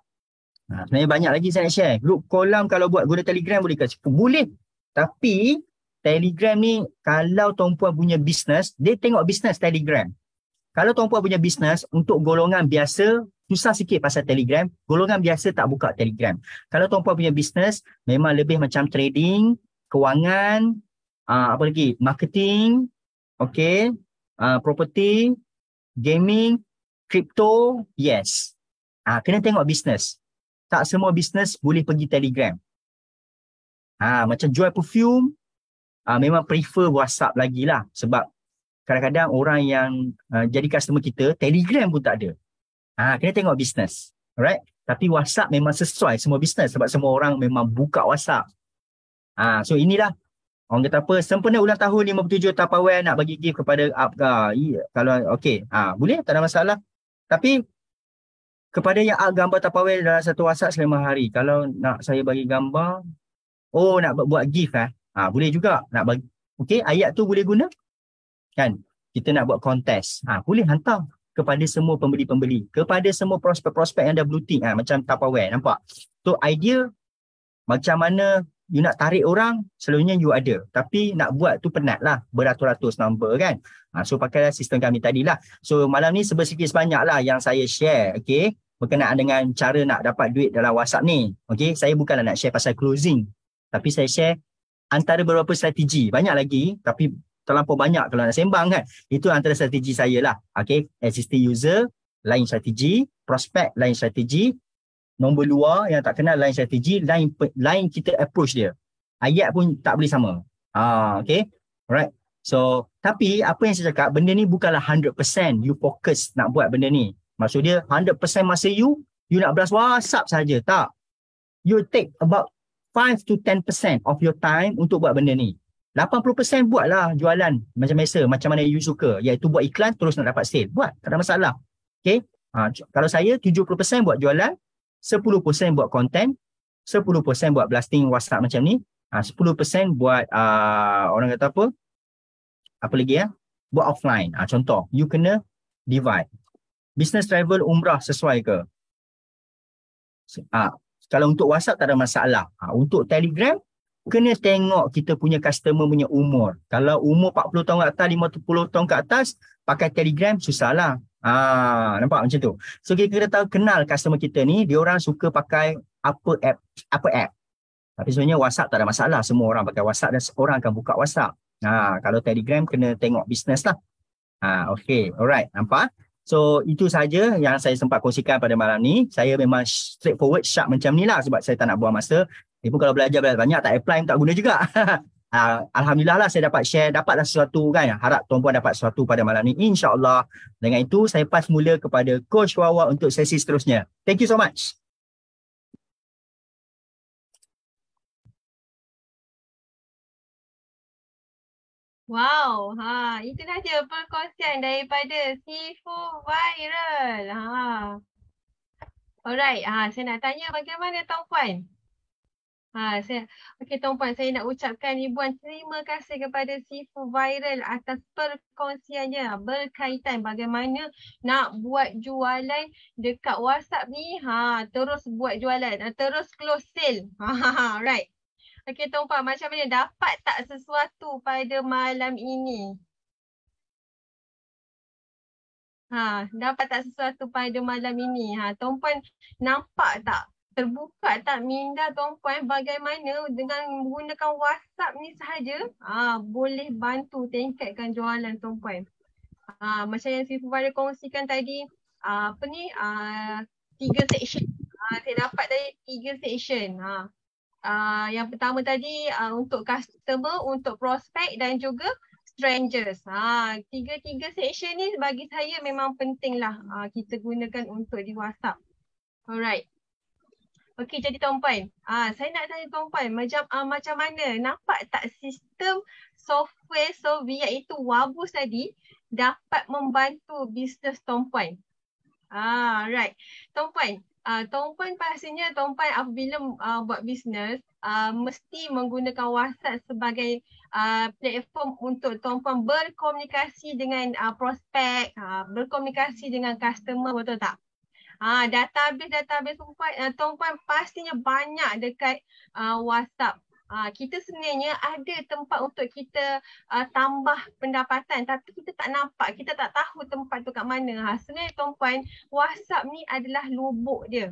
Ha, sebenarnya banyak lagi saya nak share. Grup kolam kalau buat guna telegram boleh ke? Boleh. Tapi telegram ni kalau tuan puan punya bisnes, dia tengok bisnes telegram. Kalau tuan puan punya bisnes untuk golongan biasa, susah sikit pasal telegram. Golongan biasa tak buka telegram. Kalau tuan puan punya bisnes, memang lebih macam trading, kewangan, uh, apa lagi marketing okay uh, ah, property gaming crypto yes uh, kena tengok bisnes tak semua bisnes boleh pergi telegram ah uh, macam jual perfume uh, memang prefer whatsapp lagi lah sebab kadang-kadang orang yang uh, jadi customer kita telegram pun tak ada Ah, ha, kena tengok bisnes. Alright? Tapi WhatsApp memang sesuai semua bisnes sebab semua orang memang buka WhatsApp. Ah, ha, so inilah Orang kata apa sempena ulang tahun 57 Tupperware nak bagi gift kepada APGA. Yeah. kalau okey, ha, boleh tak ada masalah. Tapi kepada yang up gambar Tupperware dalam satu WhatsApp selama hari. Kalau nak saya bagi gambar oh nak buat gift eh. Ha, boleh juga nak bagi. Okey, ayat tu boleh guna. Kan? Kita nak buat kontes. Ha, boleh hantar kepada semua pembeli-pembeli. Kepada semua prospek-prospek yang dah blue tick. Ha, macam Tupperware. Nampak? So idea macam mana you nak tarik orang selalunya you ada tapi nak buat tu penat lah beratus-ratus number kan ha, so pakailah sistem kami tadi lah so malam ni sebersikit sebanyak lah yang saya share okay berkenaan dengan cara nak dapat duit dalam WhatsApp ni okay saya bukanlah nak share pasal closing tapi saya share antara beberapa strategi banyak lagi tapi terlalu banyak kalau nak sembang kan itu antara strategi saya lah okay Existing user lain strategi prospect lain strategi nombor dua yang tak kenal line strategi, line line kita approach dia. Ayat pun tak boleh sama. Ha, okay. Alright. So, tapi apa yang saya cakap, benda ni bukanlah 100% you focus nak buat benda ni. Maksud dia 100% masa you, you nak blast WhatsApp saja Tak. You take about 5 to 10% of your time untuk buat benda ni. 80% buatlah jualan macam biasa, macam mana you suka. Iaitu buat iklan terus nak dapat sale. Buat, tak ada masalah. Okay. Ha, kalau saya 70% buat jualan, 10% buat content, 10% buat blasting WhatsApp macam ni, ha, 10% buat uh, orang kata apa? Apa lagi ya? Buat offline. Ha, contoh, you kena divide. Business travel umrah sesuai ke? Ah, ha, kalau untuk WhatsApp tak ada masalah. Ha, untuk Telegram kena tengok kita punya customer punya umur. Kalau umur 40 tahun ke atas, 50 tahun ke atas, pakai Telegram susah lah. Ah, nampak macam tu. So kita kena tahu kenal customer kita ni, dia orang suka pakai apa app, apa app. Tapi sebenarnya WhatsApp tak ada masalah. Semua orang pakai WhatsApp dan orang akan buka WhatsApp. Ha, kalau Telegram kena tengok bisnes lah. Ha, ah, okay, alright. Nampak? So itu saja yang saya sempat kongsikan pada malam ni. Saya memang straightforward, sharp macam ni lah sebab saya tak nak buang masa. Ibu kalau belajar belajar banyak tak apply tak guna juga. uh, alhamdulillah lah saya dapat share dapatlah sesuatu kan harap tuan-puan dapat sesuatu pada malam ni insyaallah dengan itu saya pass mula kepada coach Wawa untuk sesi seterusnya thank you so much Wow, ha, itu saja perkongsian daripada Sifu Viral. Ha. Alright, ha, saya nak tanya bagaimana Tuan Puan? Ha, saya, okay, Tuan Puan, saya nak ucapkan Ibu terima kasih kepada Sifu Viral atas perkongsiannya berkaitan bagaimana nak buat jualan dekat WhatsApp ni. Ha, terus buat jualan, ha, terus close sale. Ha, ha, ha, right. Okay, Tuan Puan, macam mana dapat tak sesuatu pada malam ini? Ha, dapat tak sesuatu pada malam ini? Ha, Tuan Puan, nampak tak terbuka tak minda tuan-puan bagaimana dengan menggunakan WhatsApp ni sahaja ah boleh bantu tingkatkan jualan tuan-puan. Ah macam yang Sifu Fadil kongsikan tadi ah apa ni ah tiga section ah saya dapat tadi tiga section. Ha. Ah yang pertama tadi ah untuk customer, untuk prospect dan juga strangers. Ha, tiga-tiga section ni bagi saya memang pentinglah ha, kita gunakan untuk di WhatsApp. Alright. Okey jadi Tuan Puan. Ah ha, saya nak tanya Tuan Puan macam uh, macam mana nampak tak sistem software Sovi itu Wabus tadi dapat membantu bisnes Tuan Puan. Ah ha, right. Tuan Puan, ah uh, Tuan Puan pastinya Tuan Puan apabila uh, buat bisnes uh, mesti menggunakan WhatsApp sebagai uh, platform untuk Tuan Puan berkomunikasi dengan uh, prospek, uh, berkomunikasi dengan customer betul tak? Ah, database database perempuan uh, perempuan pastinya banyak dekat uh, WhatsApp. Ah, kita sebenarnya ada tempat untuk kita uh, tambah pendapatan tapi kita tak nampak, kita tak tahu tempat tu kat mana. Ha, sebenarnya perempuan WhatsApp ni adalah lubuk dia.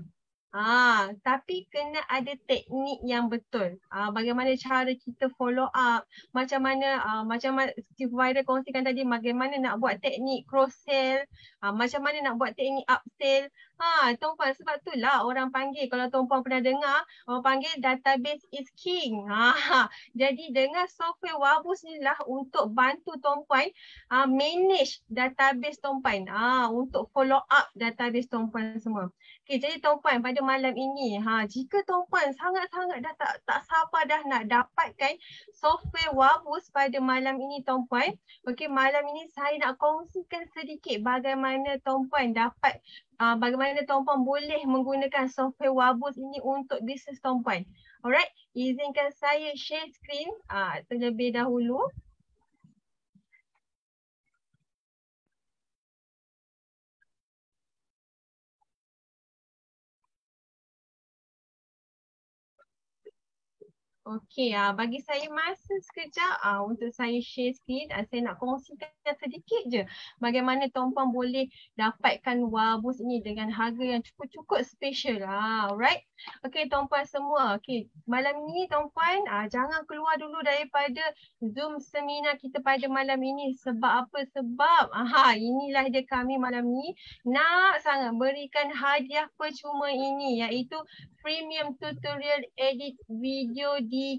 Ah, tapi kena ada teknik yang betul. Ah, bagaimana cara kita follow up, macam mana ah, macam supervisor kongsikan tadi bagaimana nak buat teknik cross sell, ah, macam mana nak buat teknik up sell. Ha, ah, tuan sebab tu lah orang panggil kalau tuan-puan pernah dengar, orang panggil database is king. Ha, ah, jadi dengan software Wabus ni lah untuk bantu tuan-puan ah, manage database tuan-puan. Ah, untuk follow up database tuan-puan semua. Okay, jadi Tuan Puan pada malam ini, ha, jika Tuan Puan sangat-sangat dah tak, tak sabar dah nak dapatkan software Wabus pada malam ini Tuan Puan, okay, malam ini saya nak kongsikan sedikit bagaimana Tuan Puan dapat, uh, bagaimana Tuan Puan boleh menggunakan software Wabus ini untuk bisnes Tuan Puan. Alright, izinkan saya share screen uh, terlebih dahulu. Okay. Okey, uh, bagi saya masa sekejap uh, untuk saya share sikit. Uh, saya nak kongsikan sedikit je bagaimana tuan-puan boleh dapatkan wabus ini dengan harga yang cukup-cukup special. lah, Uh, okey, tuan-puan semua. Okey, malam ni tuan-puan uh, jangan keluar dulu daripada Zoom seminar kita pada malam ini. Sebab apa? Sebab aha, inilah dia kami malam ini nak sangat berikan hadiah percuma ini iaitu premium tutorial edit video di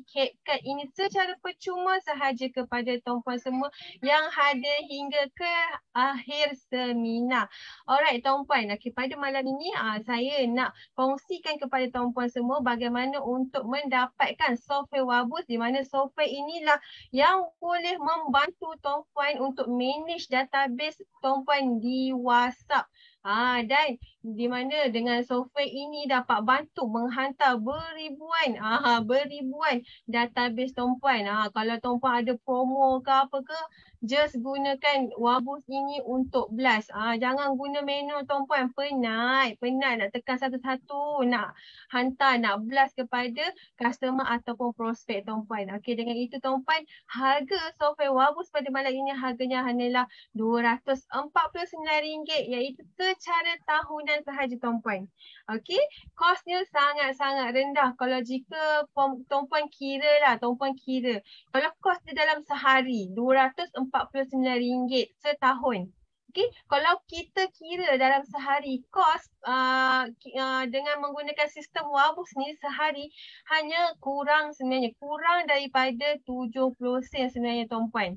ini secara percuma sahaja kepada tuan-puan semua yang hadir hingga ke akhir seminar. Alright tuan-puan, okay, pada malam ini uh, saya nak kongsikan kepada tuan-puan semua bagaimana untuk mendapatkan software Wabus di mana software inilah yang boleh membantu tuan-puan untuk manage database tuan-puan di WhatsApp. Ah dan di mana dengan software ini dapat bantu menghantar beribuan ah, beribuan database tuan puan. Ah, kalau tuan ada promo ke apa ke just gunakan wabus ini untuk blast. Ah, ha, jangan guna manual tuan puan penat, penat nak tekan satu-satu nak hantar nak blast kepada customer ataupun prospek tuan puan. Okey dengan itu tuan puan, harga software wabus pada malam ini harganya hanyalah RM249 iaitu secara tahunan sahaja tuan puan. Okey, kosnya sangat-sangat rendah kalau jika tuan puan kiralah, tuan puan kira. Kalau kos dia dalam sehari RM249 RM49 setahun. Okay. Kalau kita kira dalam sehari kos uh, uh, dengan menggunakan sistem Wabus ni sehari hanya kurang sebenarnya kurang daripada 70 sen sebenarnya tuan puan.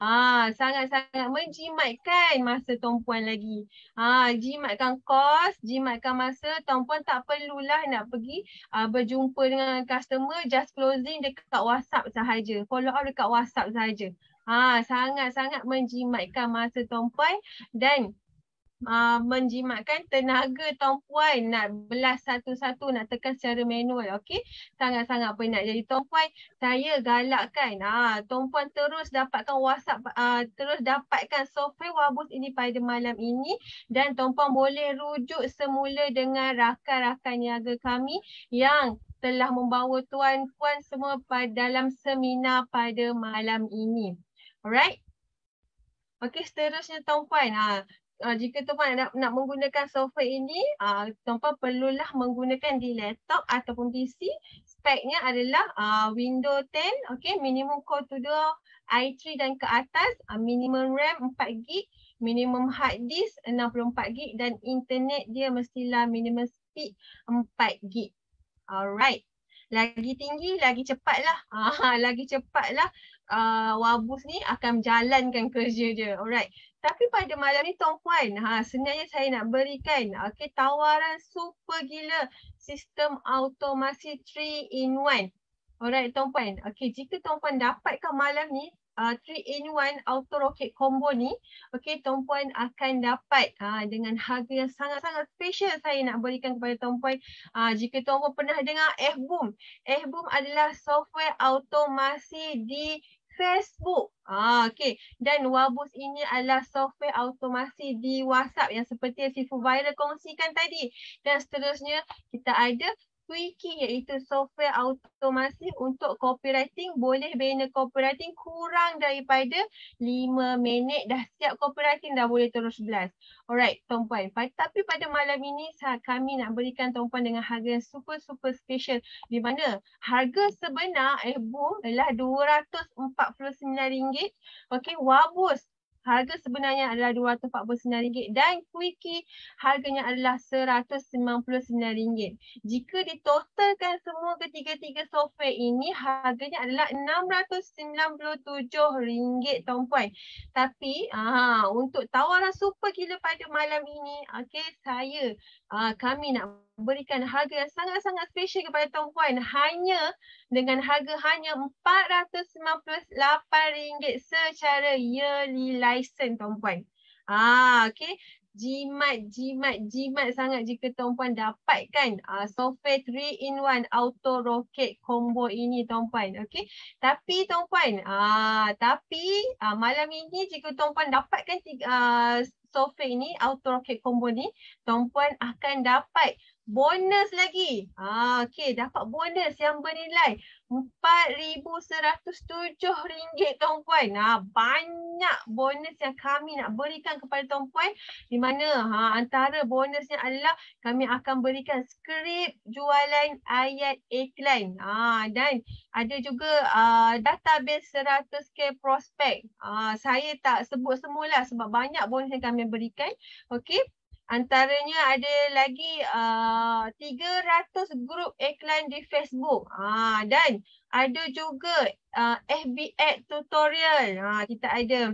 Ah, sangat-sangat menjimatkan masa tuan puan lagi. Ah, jimatkan kos, jimatkan masa. Tuan puan tak perlulah nak pergi uh, berjumpa dengan customer just closing dekat WhatsApp sahaja. Follow up dekat WhatsApp sahaja ha, sangat-sangat menjimatkan masa tuan-puan dan uh, menjimatkan tenaga tuan-puan nak belas satu-satu nak tekan secara manual okey sangat-sangat penat jadi tuan-puan saya galakkan ha, tuan-puan terus dapatkan whatsapp uh, terus dapatkan software wabus ini pada malam ini dan tuan-puan boleh rujuk semula dengan rakan-rakan niaga kami yang telah membawa tuan-puan semua pada dalam seminar pada malam ini. Alright. okay seterusnya Tuan Puan. Ha. Uh, ah, jika tuan nak, nak menggunakan software ini, uh, ah, tuan perlulah menggunakan di laptop ataupun PC. Speknya adalah uh, Windows 10, okay, minimum core Tudor i3 dan ke atas, uh, minimum RAM 4GB, minimum hard disk 64GB dan internet dia mestilah minimum speed 4GB. Alright. Lagi tinggi, lagi cepatlah. Uh, lagi cepatlah uh, Wabus ni akan menjalankan kerja dia. Alright. Tapi pada malam ni tuan puan, ha, sebenarnya saya nak berikan okay, tawaran super gila sistem automasi 3 in 1. Alright tuan puan. Okay, jika tuan puan dapatkan malam ni uh, 3 in 1 auto rocket combo ni, okay, tuan puan akan dapat uh, dengan harga yang sangat-sangat special saya nak berikan kepada tuan puan. Uh, ha, jika tuan puan pernah dengar F-Boom. F-Boom adalah software automasi di Facebook. Ah, okay. Dan Wabus ini adalah software automasi di WhatsApp yang seperti Sifu Viral kongsikan tadi. Dan seterusnya kita ada tweaking iaitu software automasi untuk copywriting boleh bina copywriting kurang daripada 5 minit dah siap copywriting dah boleh terus belas. Alright, Tuan Puan. Tapi pada malam ini kami nak berikan Tuan Puan dengan harga yang super super special di mana harga sebenar eh boom ialah RM249. Okay, wabus harga sebenarnya adalah RM249 dan quickie harganya adalah RM199. Jika ditotalkan semua ketiga-tiga software ini harganya adalah RM697 tuan puan. Tapi aa, ah, untuk tawaran super killer pada malam ini okay, saya uh, kami nak berikan harga yang sangat-sangat special kepada Tuan Puan hanya dengan harga hanya RM498 secara yearly license Tuan Puan. Ah, okay jimat, jimat, jimat sangat jika tuan puan dapatkan uh, software 3-in-1 auto rocket combo ini tuan puan. Okay. Tapi tuan puan, uh, ah, tapi uh, malam ini jika tuan puan dapatkan uh, software ini, auto rocket combo ni, tuan puan akan dapat bonus lagi. Ha, ah, okey dapat bonus yang bernilai RM4,107 tuan puan. Ha, ah, banyak bonus yang kami nak berikan kepada tuan puan. Di mana ha, antara bonusnya adalah kami akan berikan skrip jualan ayat iklan. ah, dan ada juga ah, database 100k prospek. ah, saya tak sebut semula sebab banyak bonus yang kami berikan. Okay. Antaranya ada lagi uh, 300 grup iklan di Facebook. Ha, dan ada juga uh, FB ad tutorial. Ha, kita ada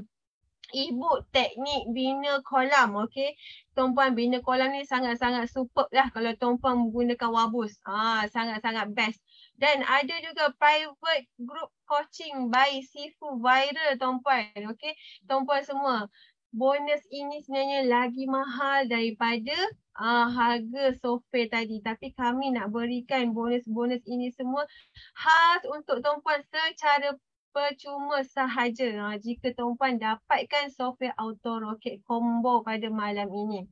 e-book teknik bina kolam. Okay. Tuan-puan bina kolam ni sangat-sangat superb lah kalau tuan-puan menggunakan wabus. Ha, sangat-sangat best. Dan ada juga private group coaching by Sifu Viral tuan-puan. Okay. Tuan-puan semua bonus ini sebenarnya lagi mahal daripada uh, harga software tadi tapi kami nak berikan bonus-bonus ini semua khas untuk tuan-puan secara percuma sahaja uh, jika tuan-puan dapatkan software auto rocket combo pada malam ini.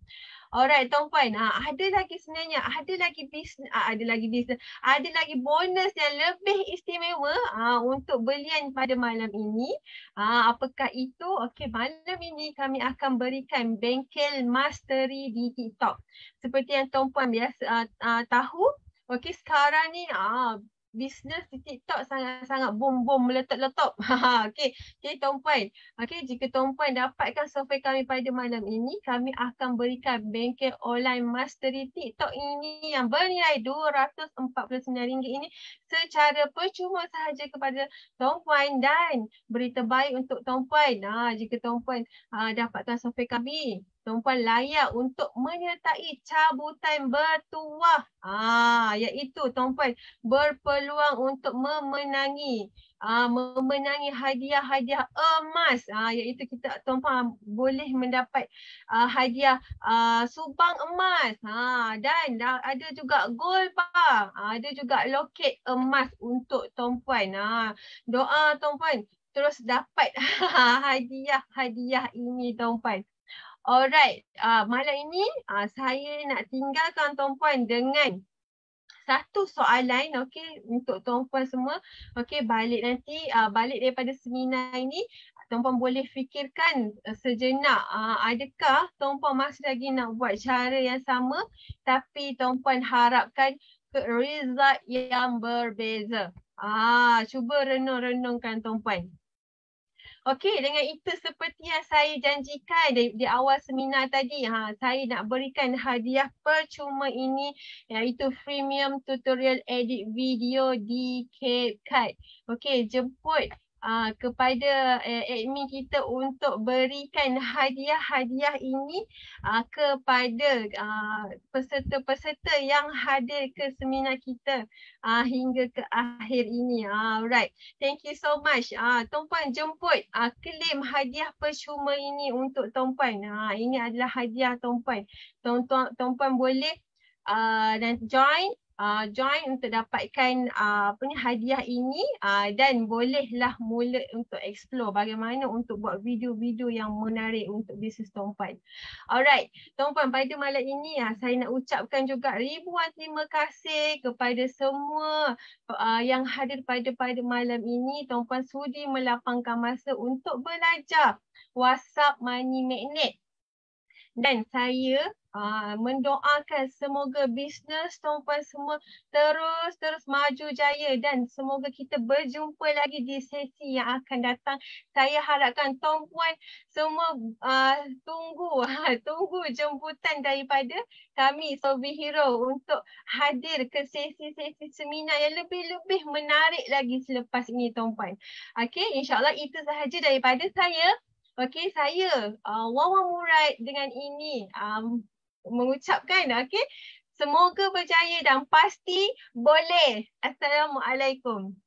Alright, Tong Puan. Ha, ah, ada lagi sebenarnya, ada lagi bisnes, ha, ah, ada lagi bisnes, ada lagi bonus yang lebih istimewa ha, untuk belian pada malam ini. Ha, apakah itu? Okey, malam ini kami akan berikan bengkel mastery di TikTok. Seperti yang Tong Puan biasa ha, ha, tahu, Okey sekarang ni ah bisnes di TikTok sangat-sangat boom-boom meletup-letup. Ha, ha, okay. okay, Tuan Puan. Okay, jika Tuan Puan dapatkan survei kami pada malam ini, kami akan berikan bengkel online mastery TikTok ini yang bernilai RM249 ini secara percuma sahaja kepada Tuan Puan dan berita baik untuk Tuan Puan. Ha, jika Tuan Puan ha, dapatkan survei kami perempuan layak untuk menyertai cabutan bertuah. Ah, iaitu perempuan berpeluang untuk memenangi ah, memenangi hadiah-hadiah emas. Ah, iaitu kita perempuan boleh mendapat ah, hadiah ah, subang emas. Ah, dan ah, ada juga gold bar. Ah, ada juga loket emas untuk perempuan. Ah, doa perempuan terus dapat hadiah-hadiah ini perempuan. Alright, uh, malam ini uh, saya nak tinggal tuan-tuan puan dengan satu soalan okay, untuk tuan puan semua. Okay, balik nanti, uh, balik daripada seminar ini, tuan puan boleh fikirkan uh, sejenak uh, adakah tuan puan masih lagi nak buat cara yang sama tapi tuan puan harapkan result yang berbeza. Ah, cuba renung-renungkan tuan puan. Okey, dengan itu seperti yang saya janjikan di, di awal seminar tadi, ha, saya nak berikan hadiah percuma ini iaitu premium tutorial edit video di CapCut. Okey, jemput uh, kepada uh, admin kita untuk berikan hadiah-hadiah ini uh, kepada uh, peserta-peserta yang hadir ke seminar kita uh, hingga ke akhir ini. Alright. Uh, Thank you so much. Uh, Tuan Puan jemput uh, klaim hadiah percuma ini untuk Tuan Puan. Uh, ini adalah hadiah Tuan Puan. Tuan Puan boleh uh, dan join uh, join untuk dapatkan uh, punya hadiah ini uh, dan bolehlah mula untuk explore bagaimana untuk buat video-video yang menarik untuk bisnes tompan. Alright, tompan pada malam ini uh, saya nak ucapkan juga ribuan terima kasih kepada semua uh, yang hadir pada pada malam ini. Tompan sudi melapangkan masa untuk belajar WhatsApp Money Magnet. Dan saya Ah, mendoakan semoga bisnes tuan-puan semua terus-terus maju jaya dan semoga kita berjumpa lagi di sesi yang akan datang. Saya harapkan tuan-puan semua uh, tunggu uh, tunggu jemputan daripada kami Sobi Hero untuk hadir ke sesi-sesi seminar yang lebih-lebih menarik lagi selepas ini tuan-puan. Okey, insyaAllah itu sahaja daripada saya. Okey, saya uh, Wawa Murad dengan ini um, mengucapkan okey semoga berjaya dan pasti boleh assalamualaikum